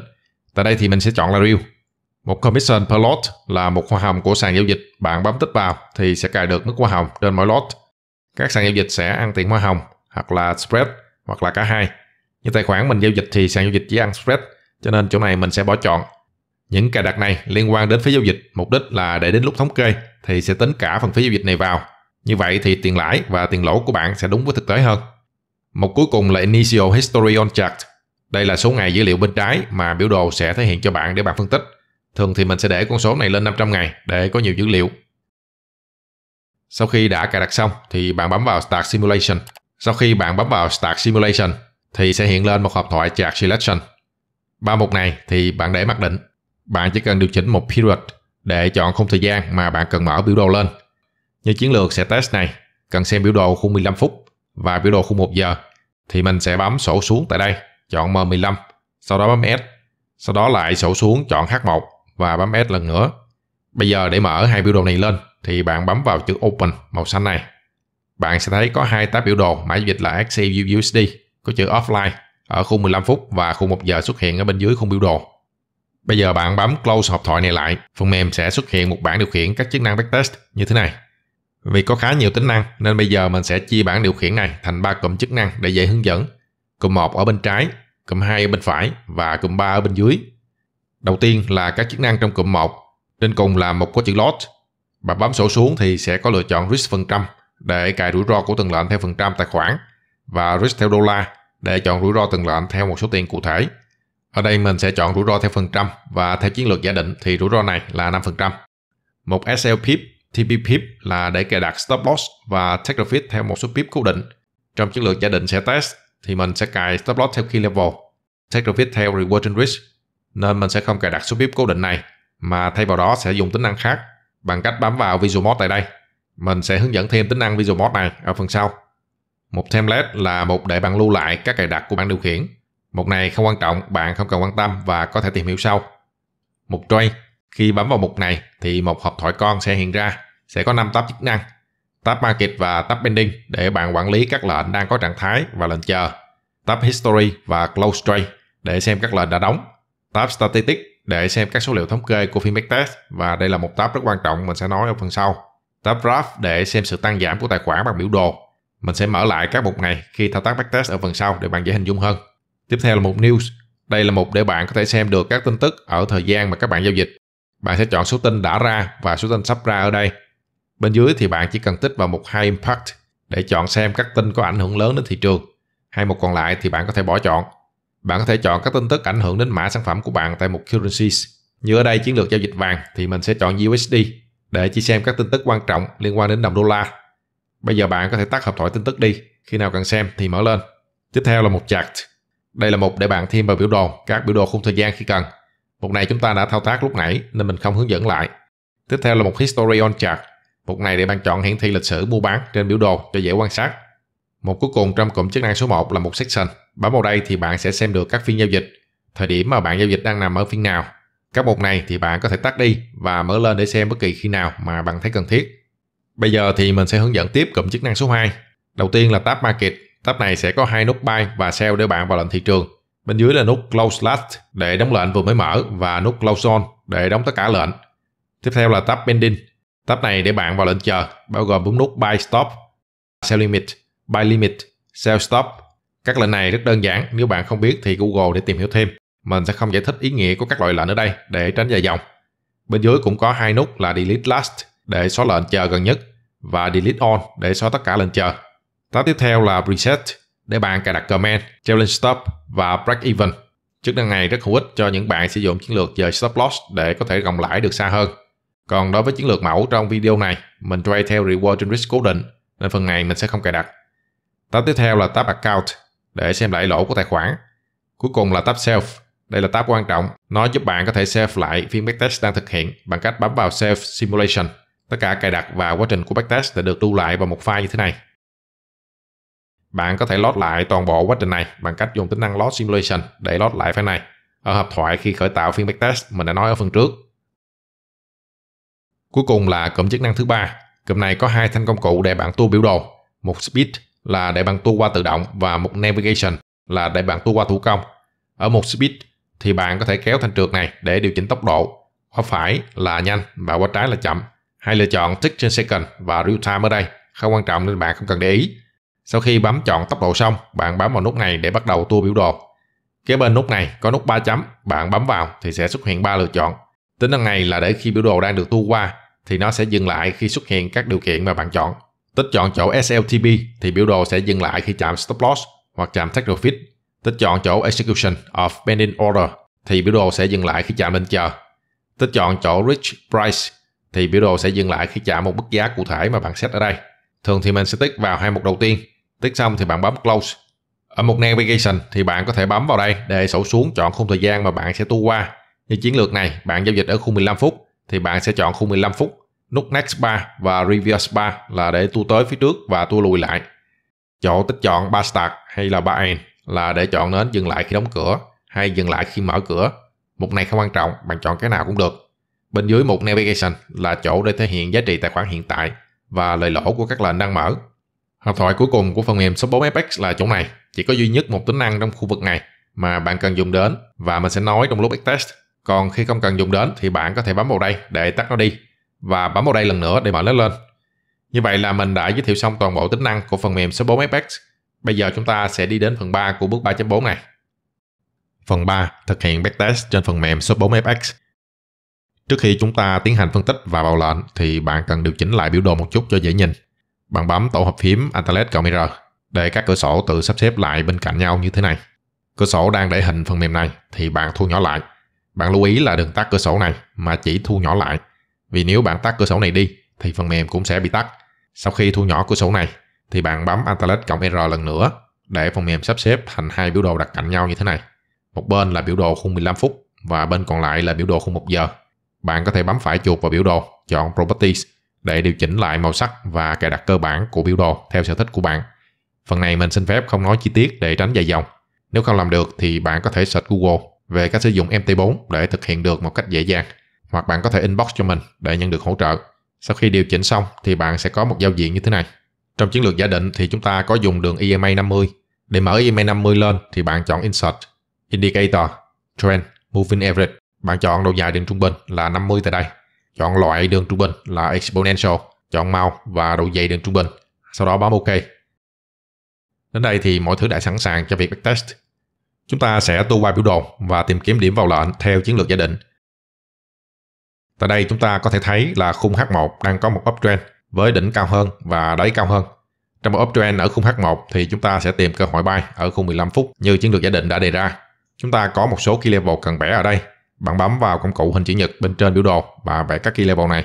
Tại đây thì mình sẽ chọn là real. Một commission per lot là một hoa hồng của sàn giao dịch. Bạn bấm tích vào thì sẽ cài được mức hoa hồng trên mỗi lot. Các sàn giao dịch sẽ ăn tiền hoa hồng hoặc là spread – hoặc là cả hai. Như tài khoản mình giao dịch thì sàn giao dịch chỉ ăn spread, cho nên chỗ này mình sẽ bỏ chọn. Những cài đặt này liên quan đến phí giao dịch, mục đích là để đến lúc thống kê thì sẽ tính cả phần phí giao dịch này vào. Như vậy thì tiền lãi và tiền lỗ của bạn sẽ đúng với thực tế hơn. Một cuối cùng là Initial History on Chart. Đây là số ngày dữ liệu bên trái mà biểu đồ sẽ thể hiện cho bạn để bạn phân tích. Thường thì mình sẽ để con số này lên 500 ngày để có nhiều dữ liệu. Sau khi đã cài đặt xong thì bạn bấm vào Start Simulation. Sau khi bạn bấm vào Start Simulation thì sẽ hiện lên một hộp thoại chart Selection. Ba mục này thì bạn để mặc định. Bạn chỉ cần điều chỉnh một period để chọn khung thời gian mà bạn cần mở biểu đồ lên. Như chiến lược sẽ test này, cần xem biểu đồ khung 15 phút và biểu đồ khung 1 giờ thì mình sẽ bấm sổ xuống tại đây, chọn M15, sau đó bấm S, sau đó lại sổ xuống chọn H1 và bấm S lần nữa. Bây giờ để mở hai biểu đồ này lên thì bạn bấm vào chữ Open màu xanh này bạn sẽ thấy có hai tab biểu đồ mã giao dịch là XAUUSD có chữ offline ở khung 15 phút và khung 1 giờ xuất hiện ở bên dưới khung biểu đồ. Bây giờ bạn bấm close hộp thoại này lại, phần mềm sẽ xuất hiện một bảng điều khiển các chức năng backtest như thế này. Vì có khá nhiều tính năng nên bây giờ mình sẽ chia bảng điều khiển này thành ba cụm chức năng để dễ hướng dẫn. Cụm 1 ở bên trái, cụm 2 ở bên phải và cụm 3 ở bên dưới. Đầu tiên là các chức năng trong cụm 1, trên cùng là một có chữ load Bạn bấm sổ xuống thì sẽ có lựa chọn risk phần trăm để cài rủi ro của từng lệnh theo phần trăm tài khoản và risk theo đô la để chọn rủi ro từng lệnh theo một số tiền cụ thể. Ở đây mình sẽ chọn rủi ro theo phần trăm và theo chiến lược giả định thì rủi ro này là 5%. Một SL pip, TP pip là để cài đặt stop loss và take profit theo một số pip cố định. Trong chiến lược giả định sẽ test thì mình sẽ cài stop loss theo key level, take profit theo reward and risk. Nên mình sẽ không cài đặt số pip cố định này mà thay vào đó sẽ dùng tính năng khác bằng cách bấm vào Visual Mode tại đây mình sẽ hướng dẫn thêm tính năng Visual Mode này ở phần sau. Một template là một để bạn lưu lại các cài đặt của bạn điều khiển. Mục này không quan trọng, bạn không cần quan tâm và có thể tìm hiểu sau. Mục tray, khi bấm vào mục này thì một hộp thoại con sẽ hiện ra, sẽ có 5 tab chức năng. Tab Market và tab Pending để bạn quản lý các lệnh đang có trạng thái và lệnh chờ. Tab History và Close Tray để xem các lệnh đã đóng. Tab Statistics để xem các số liệu thống kê của Finback Test và đây là một tab rất quan trọng mình sẽ nói ở phần sau tab graph để xem sự tăng giảm của tài khoản bằng biểu đồ. Mình sẽ mở lại các mục này khi thao tác backtest ở phần sau để bạn dễ hình dung hơn. Tiếp theo là mục news. Đây là mục để bạn có thể xem được các tin tức ở thời gian mà các bạn giao dịch. Bạn sẽ chọn số tin đã ra và số tin sắp ra ở đây. Bên dưới thì bạn chỉ cần tích vào mục High Impact để chọn xem các tin có ảnh hưởng lớn đến thị trường. Hai mục còn lại thì bạn có thể bỏ chọn. Bạn có thể chọn các tin tức ảnh hưởng đến mã sản phẩm của bạn tại mục Currencies. Như ở đây chiến lược giao dịch vàng thì mình sẽ chọn USD để chỉ xem các tin tức quan trọng liên quan đến đồng đô la. Bây giờ bạn có thể tắt hộp thoại tin tức đi, khi nào cần xem thì mở lên. Tiếp theo là một chart. Đây là mục để bạn thêm vào biểu đồ các biểu đồ khung thời gian khi cần. Mục này chúng ta đã thao tác lúc nãy nên mình không hướng dẫn lại. Tiếp theo là một history on chart. Mục này để bạn chọn hiển thị lịch sử mua bán trên biểu đồ cho dễ quan sát. Một cuối cùng trong cụm chức năng số 1 là một section. Bấm vào đây thì bạn sẽ xem được các phiên giao dịch, thời điểm mà bạn giao dịch đang nằm ở phiên nào các mục này thì bạn có thể tắt đi và mở lên để xem bất kỳ khi nào mà bạn thấy cần thiết. Bây giờ thì mình sẽ hướng dẫn tiếp cụm chức năng số 2. Đầu tiên là tab Market. Tab này sẽ có hai nút Buy và Sell để bạn vào lệnh thị trường. Bên dưới là nút Close Last để đóng lệnh vừa mới mở và nút Close Zone để đóng tất cả lệnh. Tiếp theo là tab Pending. Tab này để bạn vào lệnh chờ, bao gồm bốn nút Buy Stop, Sell Limit, Buy Limit, Sell Stop. Các lệnh này rất đơn giản, nếu bạn không biết thì Google để tìm hiểu thêm. Mình sẽ không giải thích ý nghĩa của các loại lệnh ở đây để tránh dài dòng. Bên dưới cũng có hai nút là Delete Last để xóa lệnh chờ gần nhất và Delete All để xóa tất cả lệnh chờ. Tab tiếp theo là Reset để bạn cài đặt command, challenge stop và break even. Chức năng này rất hữu ích cho những bạn sử dụng chiến lược về stop loss để có thể gồng lãi được xa hơn. Còn đối với chiến lược mẫu trong video này, mình trade theo reward trên risk cố định, nên phần này mình sẽ không cài đặt. Tab tiếp theo là tab account để xem lại lỗ của tài khoản. Cuối cùng là tab self đây là tab quan trọng, nó giúp bạn có thể save lại phiên backtest đang thực hiện bằng cách bấm vào Save Simulation. Tất cả cài đặt và quá trình của backtest sẽ được lưu lại vào một file như thế này. Bạn có thể load lại toàn bộ quá trình này bằng cách dùng tính năng Load Simulation để load lại file này. Ở hộp thoại khi khởi tạo phiên backtest mình đã nói ở phần trước. Cuối cùng là cụm chức năng thứ ba. Cụm này có hai thanh công cụ để bạn tua biểu đồ, một Speed là để bạn tua qua tự động và một Navigation là để bạn tua qua thủ công. Ở một Speed thì bạn có thể kéo thanh trượt này để điều chỉnh tốc độ. Qua phải là nhanh và qua trái là chậm. Hay lựa chọn tick trên second và real time ở đây. Không quan trọng nên bạn không cần để ý. Sau khi bấm chọn tốc độ xong, bạn bấm vào nút này để bắt đầu tua biểu đồ. Kế bên nút này có nút 3 chấm, bạn bấm vào thì sẽ xuất hiện ba lựa chọn. Tính năng này là để khi biểu đồ đang được tua qua thì nó sẽ dừng lại khi xuất hiện các điều kiện mà bạn chọn. Tích chọn chỗ SLTP thì biểu đồ sẽ dừng lại khi chạm stop loss hoặc chạm tackle fit Tích chọn chỗ Execution of Pending Order thì biểu đồ sẽ dừng lại khi chạm lên chờ. Tích chọn chỗ Reach Price thì biểu đồ sẽ dừng lại khi chạm một mức giá cụ thể mà bạn set ở đây. Thường thì mình sẽ tích vào hai mục đầu tiên. Tích xong thì bạn bấm Close. Ở mục Navigation thì bạn có thể bấm vào đây để sổ xuống chọn khung thời gian mà bạn sẽ tu qua. Như chiến lược này, bạn giao dịch ở khung 15 phút thì bạn sẽ chọn khung 15 phút. Nút Next Bar và Reverse Bar là để tu tới phía trước và tua lùi lại. Chỗ tích chọn Bar Start hay là Bar End là để chọn nến dừng lại khi đóng cửa hay dừng lại khi mở cửa. Mục này không quan trọng, bạn chọn cái nào cũng được. Bên dưới mục Navigation là chỗ để thể hiện giá trị tài khoản hiện tại và lời lỗ của các lệnh đang mở. Hộp thoại cuối cùng của phần mềm số 4 FX là chỗ này. Chỉ có duy nhất một tính năng trong khu vực này mà bạn cần dùng đến và mình sẽ nói trong lúc test. Còn khi không cần dùng đến thì bạn có thể bấm vào đây để tắt nó đi và bấm vào đây lần nữa để mở nó lên. Như vậy là mình đã giới thiệu xong toàn bộ tính năng của phần mềm số 4 FX. Bây giờ chúng ta sẽ đi đến phần 3 của bước 3.4 này. Phần 3. Thực hiện backtest trên phần mềm số 4FX. Trước khi chúng ta tiến hành phân tích và vào lệnh thì bạn cần điều chỉnh lại biểu đồ một chút cho dễ nhìn. Bạn bấm tổ hợp phím Alt cộng R để các cửa sổ tự sắp xếp lại bên cạnh nhau như thế này. Cửa sổ đang để hình phần mềm này thì bạn thu nhỏ lại. Bạn lưu ý là đừng tắt cửa sổ này mà chỉ thu nhỏ lại. Vì nếu bạn tắt cửa sổ này đi thì phần mềm cũng sẽ bị tắt. Sau khi thu nhỏ cửa sổ này thì bạn bấm Alt cộng R lần nữa để phần mềm sắp xếp thành hai biểu đồ đặt cạnh nhau như thế này. Một bên là biểu đồ khung 15 phút và bên còn lại là biểu đồ khung 1 giờ. Bạn có thể bấm phải chuột vào biểu đồ, chọn Properties để điều chỉnh lại màu sắc và cài đặt cơ bản của biểu đồ theo sở thích của bạn. Phần này mình xin phép không nói chi tiết để tránh dài dòng. Nếu không làm được thì bạn có thể search Google về cách sử dụng MT4 để thực hiện được một cách dễ dàng hoặc bạn có thể inbox cho mình để nhận được hỗ trợ. Sau khi điều chỉnh xong thì bạn sẽ có một giao diện như thế này. Trong chiến lược giả định thì chúng ta có dùng đường EMA 50. Để mở EMA 50 lên thì bạn chọn Insert, Indicator, Trend, Moving Average. Bạn chọn độ dài đường trung bình là 50 tại đây. Chọn loại đường trung bình là Exponential. Chọn màu và độ dày đường trung bình. Sau đó bấm OK. Đến đây thì mọi thứ đã sẵn sàng cho việc backtest. Chúng ta sẽ tu qua biểu đồ và tìm kiếm điểm vào lệnh theo chiến lược giả định. Tại đây chúng ta có thể thấy là khung H1 đang có một uptrend với đỉnh cao hơn và đáy cao hơn. Trong một uptrend ở khung H1 thì chúng ta sẽ tìm cơ hội bay ở khung 15 phút như chiến lược giả định đã đề ra. Chúng ta có một số key level cần vẽ ở đây. Bạn bấm vào công cụ hình chữ nhật bên trên biểu đồ và vẽ các key level này.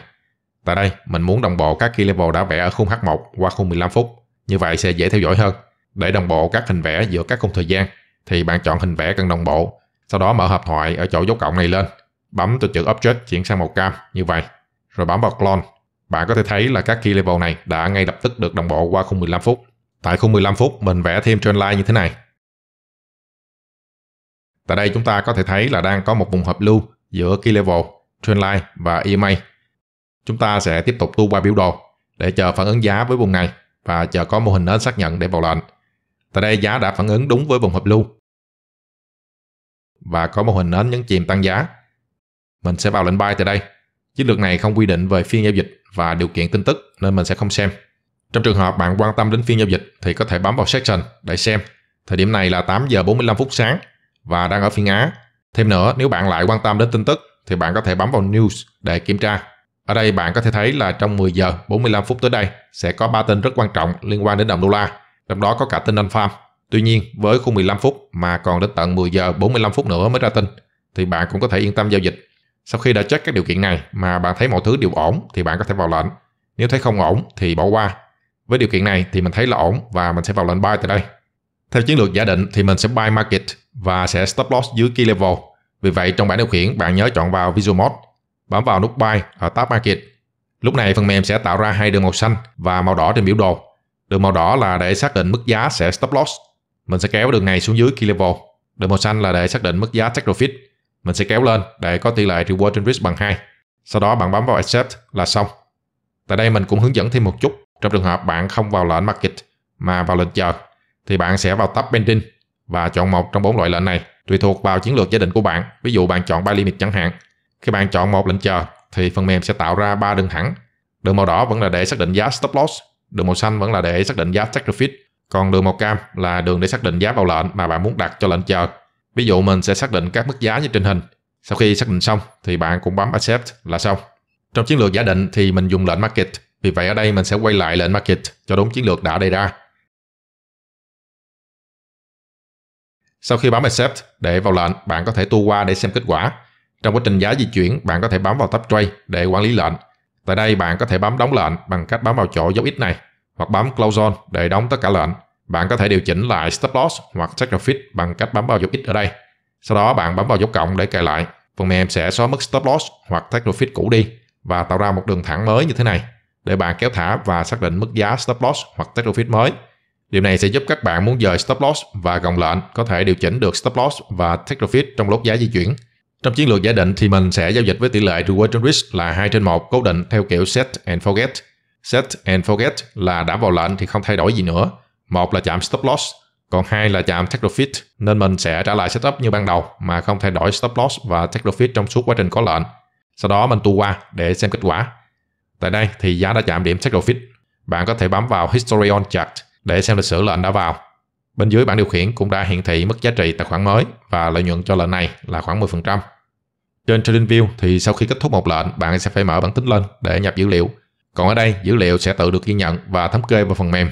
Tại đây, mình muốn đồng bộ các key level đã vẽ ở khung H1 qua khung 15 phút. Như vậy sẽ dễ theo dõi hơn. Để đồng bộ các hình vẽ giữa các khung thời gian thì bạn chọn hình vẽ cần đồng bộ, sau đó mở hộp thoại ở chỗ dấu cộng này lên, bấm từ chữ Object chuyển sang màu cam như vậy, rồi bấm vào Clone bạn có thể thấy là các key level này đã ngay lập tức được đồng bộ qua khung 15 phút. Tại khung 15 phút, mình vẽ thêm trendline như thế này. Tại đây chúng ta có thể thấy là đang có một vùng hợp lưu giữa key level, trendline và EMA. Chúng ta sẽ tiếp tục tu qua biểu đồ để chờ phản ứng giá với vùng này và chờ có mô hình nến xác nhận để vào lệnh. Tại đây giá đã phản ứng đúng với vùng hợp lưu và có mô hình nến nhấn chìm tăng giá. Mình sẽ vào lệnh buy từ đây. Chiến lược này không quy định về phiên giao dịch và điều kiện tin tức nên mình sẽ không xem. Trong trường hợp bạn quan tâm đến phiên giao dịch thì có thể bấm vào section để xem. Thời điểm này là 8 giờ 45 phút sáng và đang ở phiên Á. Thêm nữa, nếu bạn lại quan tâm đến tin tức thì bạn có thể bấm vào news để kiểm tra. Ở đây bạn có thể thấy là trong 10 giờ 45 phút tới đây sẽ có 3 tin rất quan trọng liên quan đến đồng đô la, trong đó có cả tin Anh Farm. Tuy nhiên, với khung 15 phút mà còn đến tận 10 giờ 45 phút nữa mới ra tin thì bạn cũng có thể yên tâm giao dịch sau khi đã check các điều kiện này mà bạn thấy mọi thứ đều ổn thì bạn có thể vào lệnh. Nếu thấy không ổn thì bỏ qua. Với điều kiện này thì mình thấy là ổn và mình sẽ vào lệnh buy từ đây. Theo chiến lược giả định thì mình sẽ buy market và sẽ stop loss dưới key level. Vì vậy trong bảng điều khiển bạn nhớ chọn vào Visual Mode, bấm vào nút buy ở tab market. Lúc này phần mềm sẽ tạo ra hai đường màu xanh và màu đỏ trên biểu đồ. Đường màu đỏ là để xác định mức giá sẽ stop loss. Mình sẽ kéo đường này xuống dưới key level. Đường màu xanh là để xác định mức giá take profit. Mình sẽ kéo lên để có tỷ lệ reward trên risk bằng 2. Sau đó bạn bấm vào accept là xong. Tại đây mình cũng hướng dẫn thêm một chút. Trong trường hợp bạn không vào lệnh market mà vào lệnh chờ thì bạn sẽ vào tab pending và chọn một trong bốn loại lệnh này tùy thuộc vào chiến lược gia định của bạn. Ví dụ bạn chọn buy limit chẳng hạn. Khi bạn chọn một lệnh chờ thì phần mềm sẽ tạo ra ba đường thẳng. Đường màu đỏ vẫn là để xác định giá stop loss, đường màu xanh vẫn là để xác định giá take profit, còn đường màu cam là đường để xác định giá vào lệnh mà bạn muốn đặt cho lệnh chờ Ví dụ mình sẽ xác định các mức giá như trên hình. Sau khi xác định xong thì bạn cũng bấm Accept là xong. Trong chiến lược giả định thì mình dùng lệnh Market. Vì vậy ở đây mình sẽ quay lại lệnh Market cho đúng chiến lược đã đề ra. Sau khi bấm Accept để vào lệnh, bạn có thể tua qua để xem kết quả. Trong quá trình giá di chuyển, bạn có thể bấm vào tab Trade để quản lý lệnh. Tại đây bạn có thể bấm đóng lệnh bằng cách bấm vào chỗ dấu ít này hoặc bấm Close On để đóng tất cả lệnh. Bạn có thể điều chỉnh lại Stop Loss hoặc Take Profit bằng cách bấm vào dấu X ở đây. Sau đó bạn bấm vào dấu cộng để cài lại. Phần mềm sẽ xóa mức Stop Loss hoặc Take Profit cũ đi và tạo ra một đường thẳng mới như thế này để bạn kéo thả và xác định mức giá Stop Loss hoặc Take Profit mới. Điều này sẽ giúp các bạn muốn dời Stop Loss và gồng lệnh có thể điều chỉnh được Stop Loss và Take Profit trong lốt giá di chuyển. Trong chiến lược giả định thì mình sẽ giao dịch với tỷ lệ reward and risk là 2 trên 1 cố định theo kiểu set and forget. Set and forget là đã vào lệnh thì không thay đổi gì nữa một là chạm stop loss còn hai là chạm take profit nên mình sẽ trả lại setup như ban đầu mà không thay đổi stop loss và take profit trong suốt quá trình có lệnh sau đó mình tu qua để xem kết quả tại đây thì giá đã chạm điểm take profit bạn có thể bấm vào history on chart để xem lịch sử lệnh đã vào bên dưới bảng điều khiển cũng đã hiển thị mức giá trị tài khoản mới và lợi nhuận cho lệnh này là khoảng 10% trên TradingView thì sau khi kết thúc một lệnh, bạn sẽ phải mở bản tính lên để nhập dữ liệu. Còn ở đây, dữ liệu sẽ tự được ghi nhận và thống kê vào phần mềm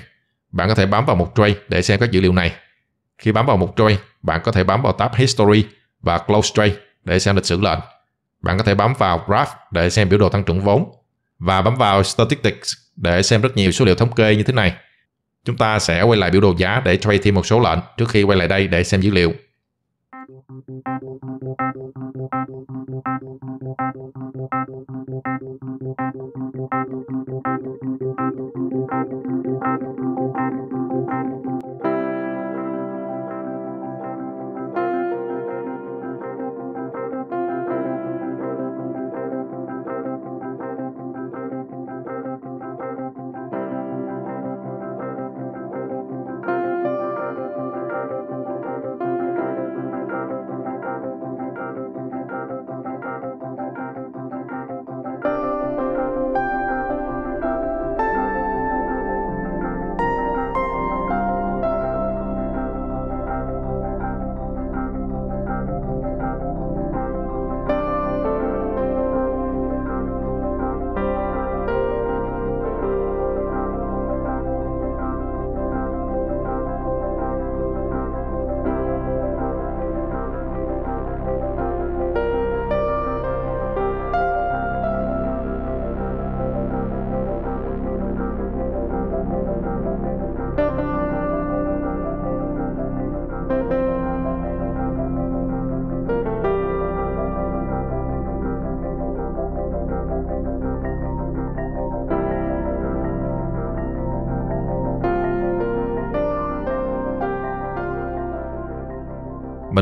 bạn có thể bám vào một tray để xem các dữ liệu này. Khi bám vào một tray, bạn có thể bám vào tab History và Close Tray để xem lịch sử lệnh. Bạn có thể bám vào Graph để xem biểu đồ tăng trưởng vốn và bấm vào Statistics để xem rất nhiều số liệu thống kê như thế này. Chúng ta sẽ quay lại biểu đồ giá để trade thêm một số lệnh trước khi quay lại đây để xem dữ liệu.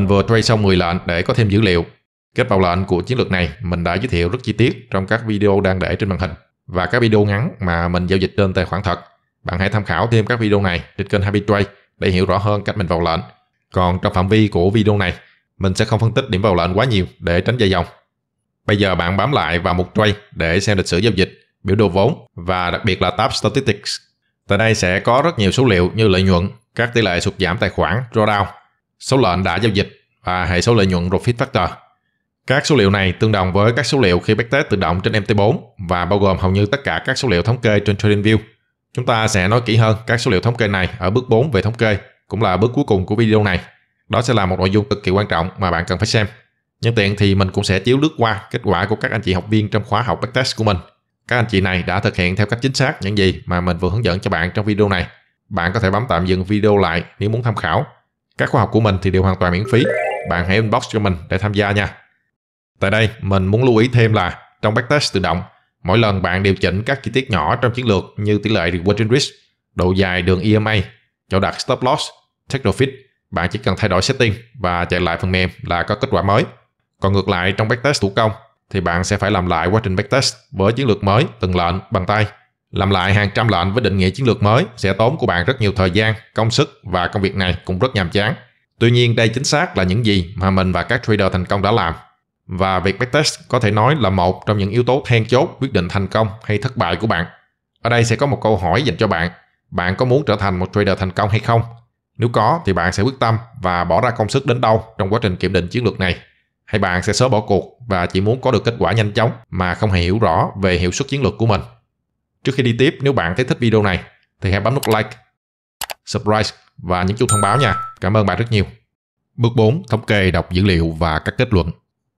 mình vừa trade xong 10 lệnh để có thêm dữ liệu. Kết vào lệnh của chiến lược này mình đã giới thiệu rất chi tiết trong các video đang để trên màn hình và các video ngắn mà mình giao dịch trên tài khoản thật. Bạn hãy tham khảo thêm các video này trên kênh Happy Trade để hiểu rõ hơn cách mình vào lệnh. Còn trong phạm vi của video này, mình sẽ không phân tích điểm vào lệnh quá nhiều để tránh dây dòng. Bây giờ bạn bám lại vào mục trade để xem lịch sử giao dịch, biểu đồ vốn và đặc biệt là tab Statistics. Tại đây sẽ có rất nhiều số liệu như lợi nhuận, các tỷ lệ sụt giảm tài khoản, drawdown số lệnh đã giao dịch và hệ số lợi nhuận Profit Factor. Các số liệu này tương đồng với các số liệu khi backtest tự động trên MT4 và bao gồm hầu như tất cả các số liệu thống kê trên TradingView. Chúng ta sẽ nói kỹ hơn các số liệu thống kê này ở bước 4 về thống kê, cũng là bước cuối cùng của video này. Đó sẽ là một nội dung cực kỳ quan trọng mà bạn cần phải xem. Nhân tiện thì mình cũng sẽ chiếu lướt qua kết quả của các anh chị học viên trong khóa học backtest của mình. Các anh chị này đã thực hiện theo cách chính xác những gì mà mình vừa hướng dẫn cho bạn trong video này. Bạn có thể bấm tạm dừng video lại nếu muốn tham khảo các khóa học của mình thì đều hoàn toàn miễn phí. Bạn hãy inbox cho mình để tham gia nha. Tại đây, mình muốn lưu ý thêm là trong backtest tự động, mỗi lần bạn điều chỉnh các chi tiết nhỏ trong chiến lược như tỷ lệ reward risk, độ dài đường EMA, chỗ đặt stop loss, take profit, bạn chỉ cần thay đổi setting và chạy lại phần mềm là có kết quả mới. Còn ngược lại trong backtest thủ công thì bạn sẽ phải làm lại quá trình backtest với chiến lược mới từng lệnh bằng tay làm lại hàng trăm lệnh với định nghĩa chiến lược mới sẽ tốn của bạn rất nhiều thời gian, công sức và công việc này cũng rất nhàm chán. Tuy nhiên đây chính xác là những gì mà mình và các trader thành công đã làm. Và việc backtest có thể nói là một trong những yếu tố then chốt quyết định thành công hay thất bại của bạn. Ở đây sẽ có một câu hỏi dành cho bạn. Bạn có muốn trở thành một trader thành công hay không? Nếu có thì bạn sẽ quyết tâm và bỏ ra công sức đến đâu trong quá trình kiểm định chiến lược này. Hay bạn sẽ sớm bỏ cuộc và chỉ muốn có được kết quả nhanh chóng mà không hề hiểu rõ về hiệu suất chiến lược của mình. Trước khi đi tiếp, nếu bạn thấy thích video này thì hãy bấm nút like, subscribe và nhấn chuông thông báo nha. Cảm ơn bạn rất nhiều. Bước 4. Thống kê đọc dữ liệu và các kết luận.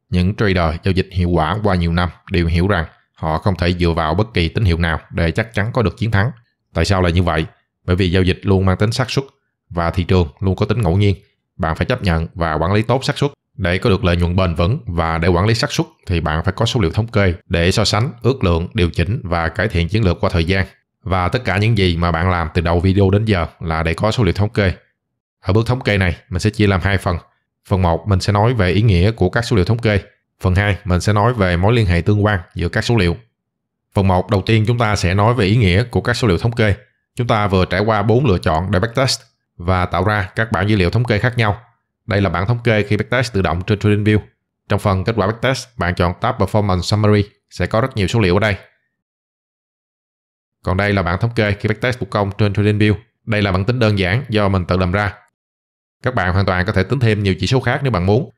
Những trader giao dịch hiệu quả qua nhiều năm đều hiểu rằng họ không thể dựa vào bất kỳ tín hiệu nào để chắc chắn có được chiến thắng. Tại sao lại như vậy? Bởi vì giao dịch luôn mang tính xác suất và thị trường luôn có tính ngẫu nhiên. Bạn phải chấp nhận và quản lý tốt xác suất để có được lợi nhuận bền vững và để quản lý xác suất thì bạn phải có số liệu thống kê để so sánh, ước lượng, điều chỉnh và cải thiện chiến lược qua thời gian. Và tất cả những gì mà bạn làm từ đầu video đến giờ là để có số liệu thống kê. Ở bước thống kê này, mình sẽ chia làm hai phần. Phần 1 mình sẽ nói về ý nghĩa của các số liệu thống kê. Phần 2 mình sẽ nói về mối liên hệ tương quan giữa các số liệu. Phần 1 đầu tiên chúng ta sẽ nói về ý nghĩa của các số liệu thống kê. Chúng ta vừa trải qua 4 lựa chọn để backtest và tạo ra các bản dữ liệu thống kê khác nhau đây là bảng thống kê khi backtest tự động trên TradingView. Trong phần kết quả backtest, bạn chọn tab Performance Summary sẽ có rất nhiều số liệu ở đây. Còn đây là bảng thống kê khi backtest thủ công trên TradingView. Đây là bản tính đơn giản do mình tự làm ra. Các bạn hoàn toàn có thể tính thêm nhiều chỉ số khác nếu bạn muốn.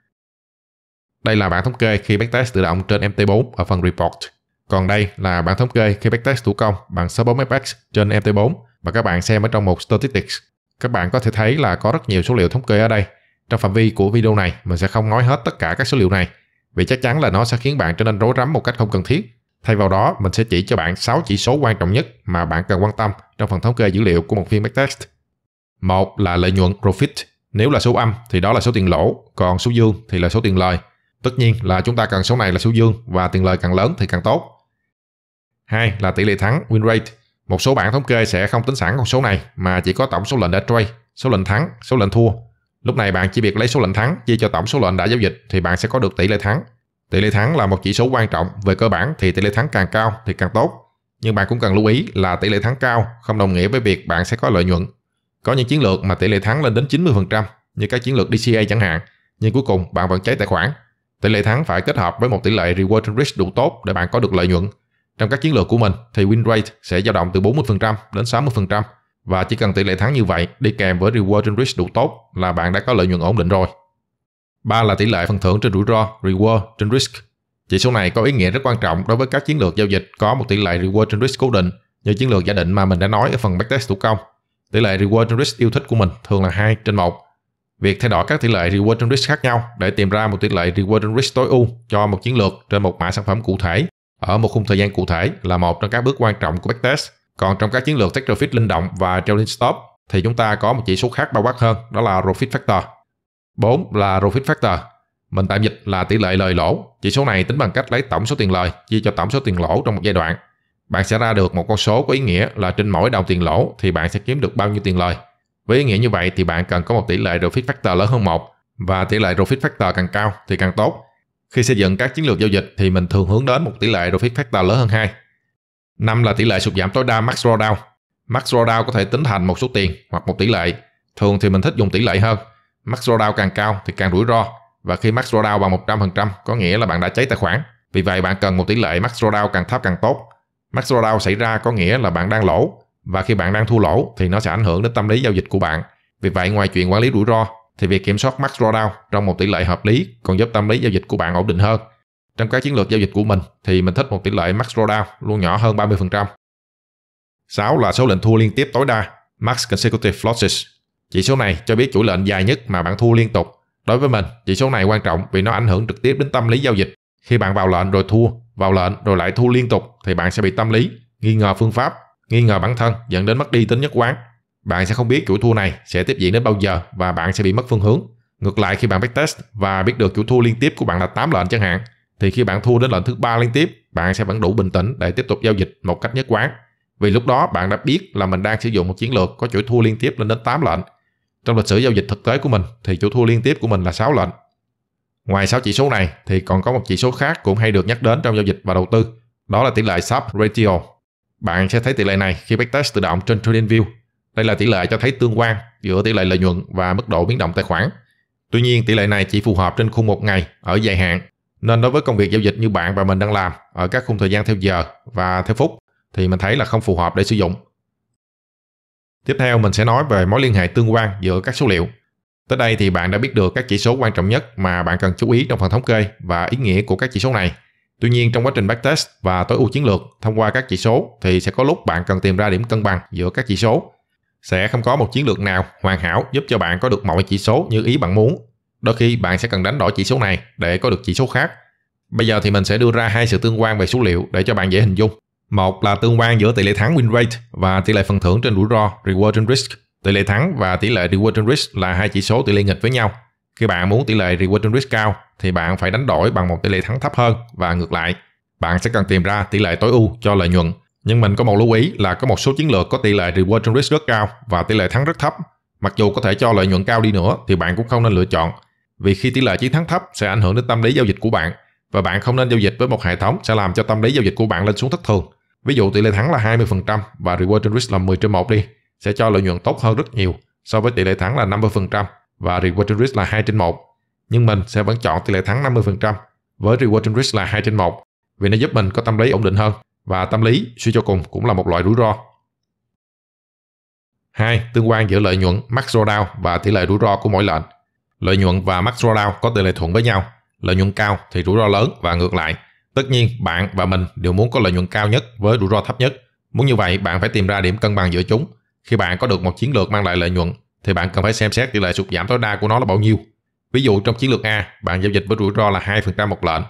Đây là bảng thống kê khi backtest tự động trên MT4 ở phần Report. Còn đây là bảng thống kê khi backtest thủ công bằng số 4 FX trên MT4 mà các bạn xem ở trong một Statistics. Các bạn có thể thấy là có rất nhiều số liệu thống kê ở đây. Trong phạm vi của video này, mình sẽ không nói hết tất cả các số liệu này, vì chắc chắn là nó sẽ khiến bạn trở nên rối rắm một cách không cần thiết. Thay vào đó, mình sẽ chỉ cho bạn 6 chỉ số quan trọng nhất mà bạn cần quan tâm trong phần thống kê dữ liệu của một phiên backtest. Một là lợi nhuận profit. Nếu là số âm thì đó là số tiền lỗ, còn số dương thì là số tiền lời. Tất nhiên là chúng ta cần số này là số dương và tiền lời càng lớn thì càng tốt. Hai là tỷ lệ thắng win rate. Một số bản thống kê sẽ không tính sẵn con số này mà chỉ có tổng số lệnh đã trade, số lệnh thắng, số lệnh thua Lúc này bạn chỉ việc lấy số lệnh thắng chia cho tổng số lệnh đã giao dịch thì bạn sẽ có được tỷ lệ thắng. Tỷ lệ thắng là một chỉ số quan trọng, về cơ bản thì tỷ lệ thắng càng cao thì càng tốt. Nhưng bạn cũng cần lưu ý là tỷ lệ thắng cao không đồng nghĩa với việc bạn sẽ có lợi nhuận. Có những chiến lược mà tỷ lệ thắng lên đến 90% như các chiến lược DCA chẳng hạn, nhưng cuối cùng bạn vẫn cháy tài khoản. Tỷ lệ thắng phải kết hợp với một tỷ lệ reward risk đủ tốt để bạn có được lợi nhuận. Trong các chiến lược của mình thì win rate sẽ dao động từ 40% đến 60%. Và chỉ cần tỷ lệ thắng như vậy đi kèm với reward trên risk đủ tốt là bạn đã có lợi nhuận ổn định rồi. Ba là tỷ lệ phần thưởng trên rủi ro, reward trên risk. Chỉ số này có ý nghĩa rất quan trọng đối với các chiến lược giao dịch có một tỷ lệ reward trên risk cố định như chiến lược giả định mà mình đã nói ở phần backtest thủ công. Tỷ lệ reward trên risk yêu thích của mình thường là 2 trên 1. Việc thay đổi các tỷ lệ reward trên risk khác nhau để tìm ra một tỷ lệ reward trên risk tối ưu cho một chiến lược trên một mã sản phẩm cụ thể ở một khung thời gian cụ thể là một trong các bước quan trọng của backtest còn trong các chiến lược take profit linh động và trailing stop thì chúng ta có một chỉ số khác bao quát hơn, đó là profit factor. 4 là profit factor. Mình tạm dịch là tỷ lệ lời lỗ. Chỉ số này tính bằng cách lấy tổng số tiền lời chia cho tổng số tiền lỗ trong một giai đoạn. Bạn sẽ ra được một con số có ý nghĩa là trên mỗi đồng tiền lỗ thì bạn sẽ kiếm được bao nhiêu tiền lời. Với ý nghĩa như vậy thì bạn cần có một tỷ lệ profit factor lớn hơn một và tỷ lệ profit factor càng cao thì càng tốt. Khi xây dựng các chiến lược giao dịch thì mình thường hướng đến một tỷ lệ profit factor lớn hơn 2 5 là tỷ lệ sụt giảm tối đa max drawdown. Max drawdown có thể tính thành một số tiền hoặc một tỷ lệ. Thường thì mình thích dùng tỷ lệ hơn. Max drawdown càng cao thì càng rủi ro và khi max drawdown bằng 100% có nghĩa là bạn đã cháy tài khoản. Vì vậy bạn cần một tỷ lệ max drawdown càng thấp càng tốt. Max drawdown xảy ra có nghĩa là bạn đang lỗ và khi bạn đang thua lỗ thì nó sẽ ảnh hưởng đến tâm lý giao dịch của bạn. Vì vậy ngoài chuyện quản lý rủi ro thì việc kiểm soát max drawdown trong một tỷ lệ hợp lý còn giúp tâm lý giao dịch của bạn ổn định hơn trong các chiến lược giao dịch của mình thì mình thích một tỷ lệ max drawdown luôn nhỏ hơn 30%. 6 là số lệnh thua liên tiếp tối đa, max consecutive losses. Chỉ số này cho biết chuỗi lệnh dài nhất mà bạn thua liên tục. Đối với mình, chỉ số này quan trọng vì nó ảnh hưởng trực tiếp đến tâm lý giao dịch. Khi bạn vào lệnh rồi thua, vào lệnh rồi lại thua liên tục thì bạn sẽ bị tâm lý, nghi ngờ phương pháp, nghi ngờ bản thân dẫn đến mất đi tính nhất quán. Bạn sẽ không biết chuỗi thua này sẽ tiếp diễn đến bao giờ và bạn sẽ bị mất phương hướng. Ngược lại khi bạn backtest và biết được chuỗi thua liên tiếp của bạn là 8 lệnh chẳng hạn thì khi bạn thua đến lệnh thứ ba liên tiếp, bạn sẽ vẫn đủ bình tĩnh để tiếp tục giao dịch một cách nhất quán. Vì lúc đó bạn đã biết là mình đang sử dụng một chiến lược có chuỗi thua liên tiếp lên đến 8 lệnh. Trong lịch sử giao dịch thực tế của mình thì chuỗi thua liên tiếp của mình là 6 lệnh. Ngoài 6 chỉ số này thì còn có một chỉ số khác cũng hay được nhắc đến trong giao dịch và đầu tư, đó là tỷ lệ sub ratio. Bạn sẽ thấy tỷ lệ này khi backtest tự động trên TradingView. Đây là tỷ lệ cho thấy tương quan giữa tỷ lệ lợi nhuận và mức độ biến động tài khoản. Tuy nhiên, tỷ lệ này chỉ phù hợp trên khung một ngày ở dài hạn nên đối với công việc giao dịch như bạn và mình đang làm ở các khung thời gian theo giờ và theo phút thì mình thấy là không phù hợp để sử dụng. Tiếp theo mình sẽ nói về mối liên hệ tương quan giữa các số liệu. Tới đây thì bạn đã biết được các chỉ số quan trọng nhất mà bạn cần chú ý trong phần thống kê và ý nghĩa của các chỉ số này. Tuy nhiên trong quá trình backtest và tối ưu chiến lược thông qua các chỉ số thì sẽ có lúc bạn cần tìm ra điểm cân bằng giữa các chỉ số. Sẽ không có một chiến lược nào hoàn hảo giúp cho bạn có được mọi chỉ số như ý bạn muốn Đôi khi bạn sẽ cần đánh đổi chỉ số này để có được chỉ số khác. Bây giờ thì mình sẽ đưa ra hai sự tương quan về số liệu để cho bạn dễ hình dung. Một là tương quan giữa tỷ lệ thắng win rate và tỷ lệ phần thưởng trên rủi ro reward and risk. Tỷ lệ thắng và tỷ lệ reward and risk là hai chỉ số tỷ lệ nghịch với nhau. Khi bạn muốn tỷ lệ reward and risk cao thì bạn phải đánh đổi bằng một tỷ lệ thắng thấp hơn và ngược lại. Bạn sẽ cần tìm ra tỷ lệ tối ưu cho lợi nhuận. Nhưng mình có một lưu ý là có một số chiến lược có tỷ lệ reward and risk rất cao và tỷ lệ thắng rất thấp. Mặc dù có thể cho lợi nhuận cao đi nữa thì bạn cũng không nên lựa chọn vì khi tỷ lệ chiến thắng thấp sẽ ảnh hưởng đến tâm lý giao dịch của bạn và bạn không nên giao dịch với một hệ thống sẽ làm cho tâm lý giao dịch của bạn lên xuống thất thường. Ví dụ tỷ lệ thắng là 20% và reward trên risk là 10 trên 1 đi sẽ cho lợi nhuận tốt hơn rất nhiều so với tỷ lệ thắng là 50% và reward trên risk là 2 trên 1. Nhưng mình sẽ vẫn chọn tỷ lệ thắng 50% với reward trên risk là 2 trên 1 vì nó giúp mình có tâm lý ổn định hơn và tâm lý suy cho cùng cũng là một loại rủi ro. 2. Tương quan giữa lợi nhuận max drawdown và tỷ lệ rủi ro của mỗi lệnh. Lợi nhuận và max drawdown có tỷ lệ thuận với nhau. Lợi nhuận cao thì rủi ro lớn và ngược lại. Tất nhiên, bạn và mình đều muốn có lợi nhuận cao nhất với rủi ro thấp nhất. Muốn như vậy, bạn phải tìm ra điểm cân bằng giữa chúng. Khi bạn có được một chiến lược mang lại lợi nhuận, thì bạn cần phải xem xét tỷ lệ sụt giảm tối đa của nó là bao nhiêu. Ví dụ trong chiến lược A, bạn giao dịch với rủi ro là 2% một lệnh.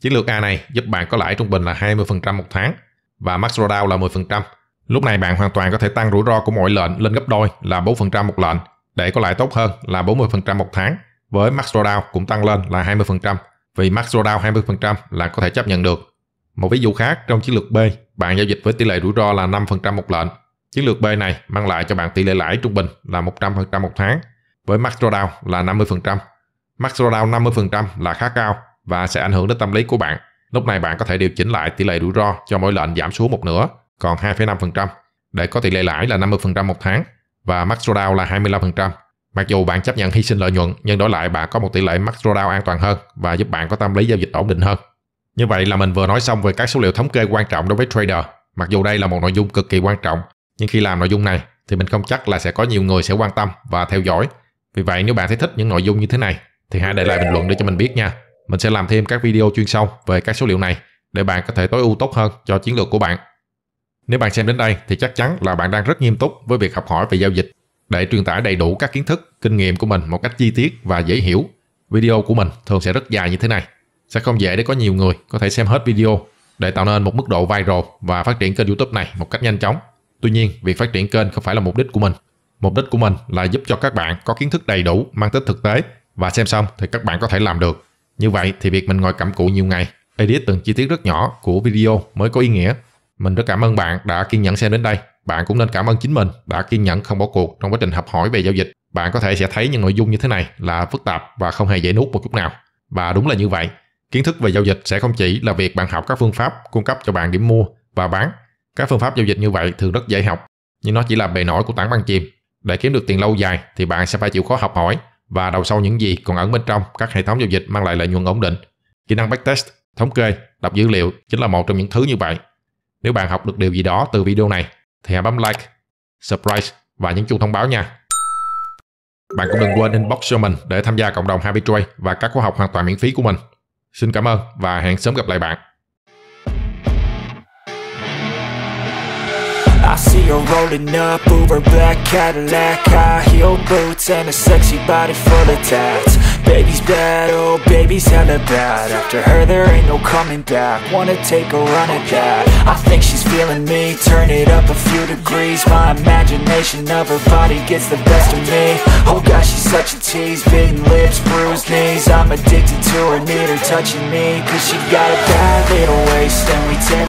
Chiến lược A này giúp bạn có lãi trung bình là 20% một tháng và max drawdown là 10%. Lúc này bạn hoàn toàn có thể tăng rủi ro của mỗi lệnh lên gấp đôi là 4% một lệnh để có lãi tốt hơn là 40% một tháng với max drawdown cũng tăng lên là 20% vì max drawdown 20% là có thể chấp nhận được. Một ví dụ khác trong chiến lược B, bạn giao dịch với tỷ lệ rủi ro là 5% một lệnh. Chiến lược B này mang lại cho bạn tỷ lệ lãi trung bình là 100% một tháng với max drawdown là 50%. Max drawdown 50% là khá cao và sẽ ảnh hưởng đến tâm lý của bạn. Lúc này bạn có thể điều chỉnh lại tỷ lệ rủi ro cho mỗi lệnh giảm xuống một nửa, còn 2,5% để có tỷ lệ lãi là 50% một tháng và max drawdown là 25%. Mặc dù bạn chấp nhận hy sinh lợi nhuận, nhưng đổi lại bạn có một tỷ lệ max drawdown an toàn hơn và giúp bạn có tâm lý giao dịch ổn định hơn. Như vậy là mình vừa nói xong về các số liệu thống kê quan trọng đối với trader. Mặc dù đây là một nội dung cực kỳ quan trọng, nhưng khi làm nội dung này thì mình không chắc là sẽ có nhiều người sẽ quan tâm và theo dõi. Vì vậy nếu bạn thấy thích những nội dung như thế này thì hãy để lại bình luận để cho mình biết nha. Mình sẽ làm thêm các video chuyên sâu về các số liệu này để bạn có thể tối ưu tốt hơn cho chiến lược của bạn. Nếu bạn xem đến đây thì chắc chắn là bạn đang rất nghiêm túc với việc học hỏi về giao dịch. Để truyền tải đầy đủ các kiến thức, kinh nghiệm của mình một cách chi tiết và dễ hiểu, video của mình thường sẽ rất dài như thế này. Sẽ không dễ để có nhiều người có thể xem hết video để tạo nên một mức độ viral và phát triển kênh YouTube này một cách nhanh chóng. Tuy nhiên, việc phát triển kênh không phải là mục đích của mình. Mục đích của mình là giúp cho các bạn có kiến thức đầy đủ mang tính thực tế và xem xong thì các bạn có thể làm được. Như vậy thì việc mình ngồi cặm cụi nhiều ngày, edit từng chi tiết rất nhỏ của video mới có ý nghĩa mình rất cảm ơn bạn đã kiên nhẫn xem đến đây. Bạn cũng nên cảm ơn chính mình đã kiên nhẫn không bỏ cuộc trong quá trình học hỏi về giao dịch. Bạn có thể sẽ thấy những nội dung như thế này là phức tạp và không hề dễ nuốt một chút nào. Và đúng là như vậy. Kiến thức về giao dịch sẽ không chỉ là việc bạn học các phương pháp cung cấp cho bạn điểm mua và bán. Các phương pháp giao dịch như vậy thường rất dễ học, nhưng nó chỉ là bề nổi của tảng băng chìm. Để kiếm được tiền lâu dài thì bạn sẽ phải chịu khó học hỏi và đầu sâu những gì còn ẩn bên trong các hệ thống giao dịch mang lại lợi nhuận ổn định. Kỹ năng backtest, thống kê, đọc dữ liệu chính là một trong những thứ như vậy. Nếu bạn học được điều gì đó từ video này thì hãy bấm like, subscribe và nhấn chuông thông báo nha. Bạn cũng đừng quên inbox cho mình để tham gia cộng đồng Happy Trade và các khóa học hoàn toàn miễn phí của mình. Xin cảm ơn và hẹn sớm gặp lại bạn. I see her rolling up, Uber black Cadillac High heel boots and a sexy body full of tats Baby's bad, oh, baby's hella bad After her there ain't no coming back Wanna take a run at that I think she's feeling me, turn it up a few degrees My imagination of her body gets the best of me Oh gosh, she's such a tease, bitten lips, bruised knees I'm addicted to her, need her touching me Cause she got a bad little waist and we tear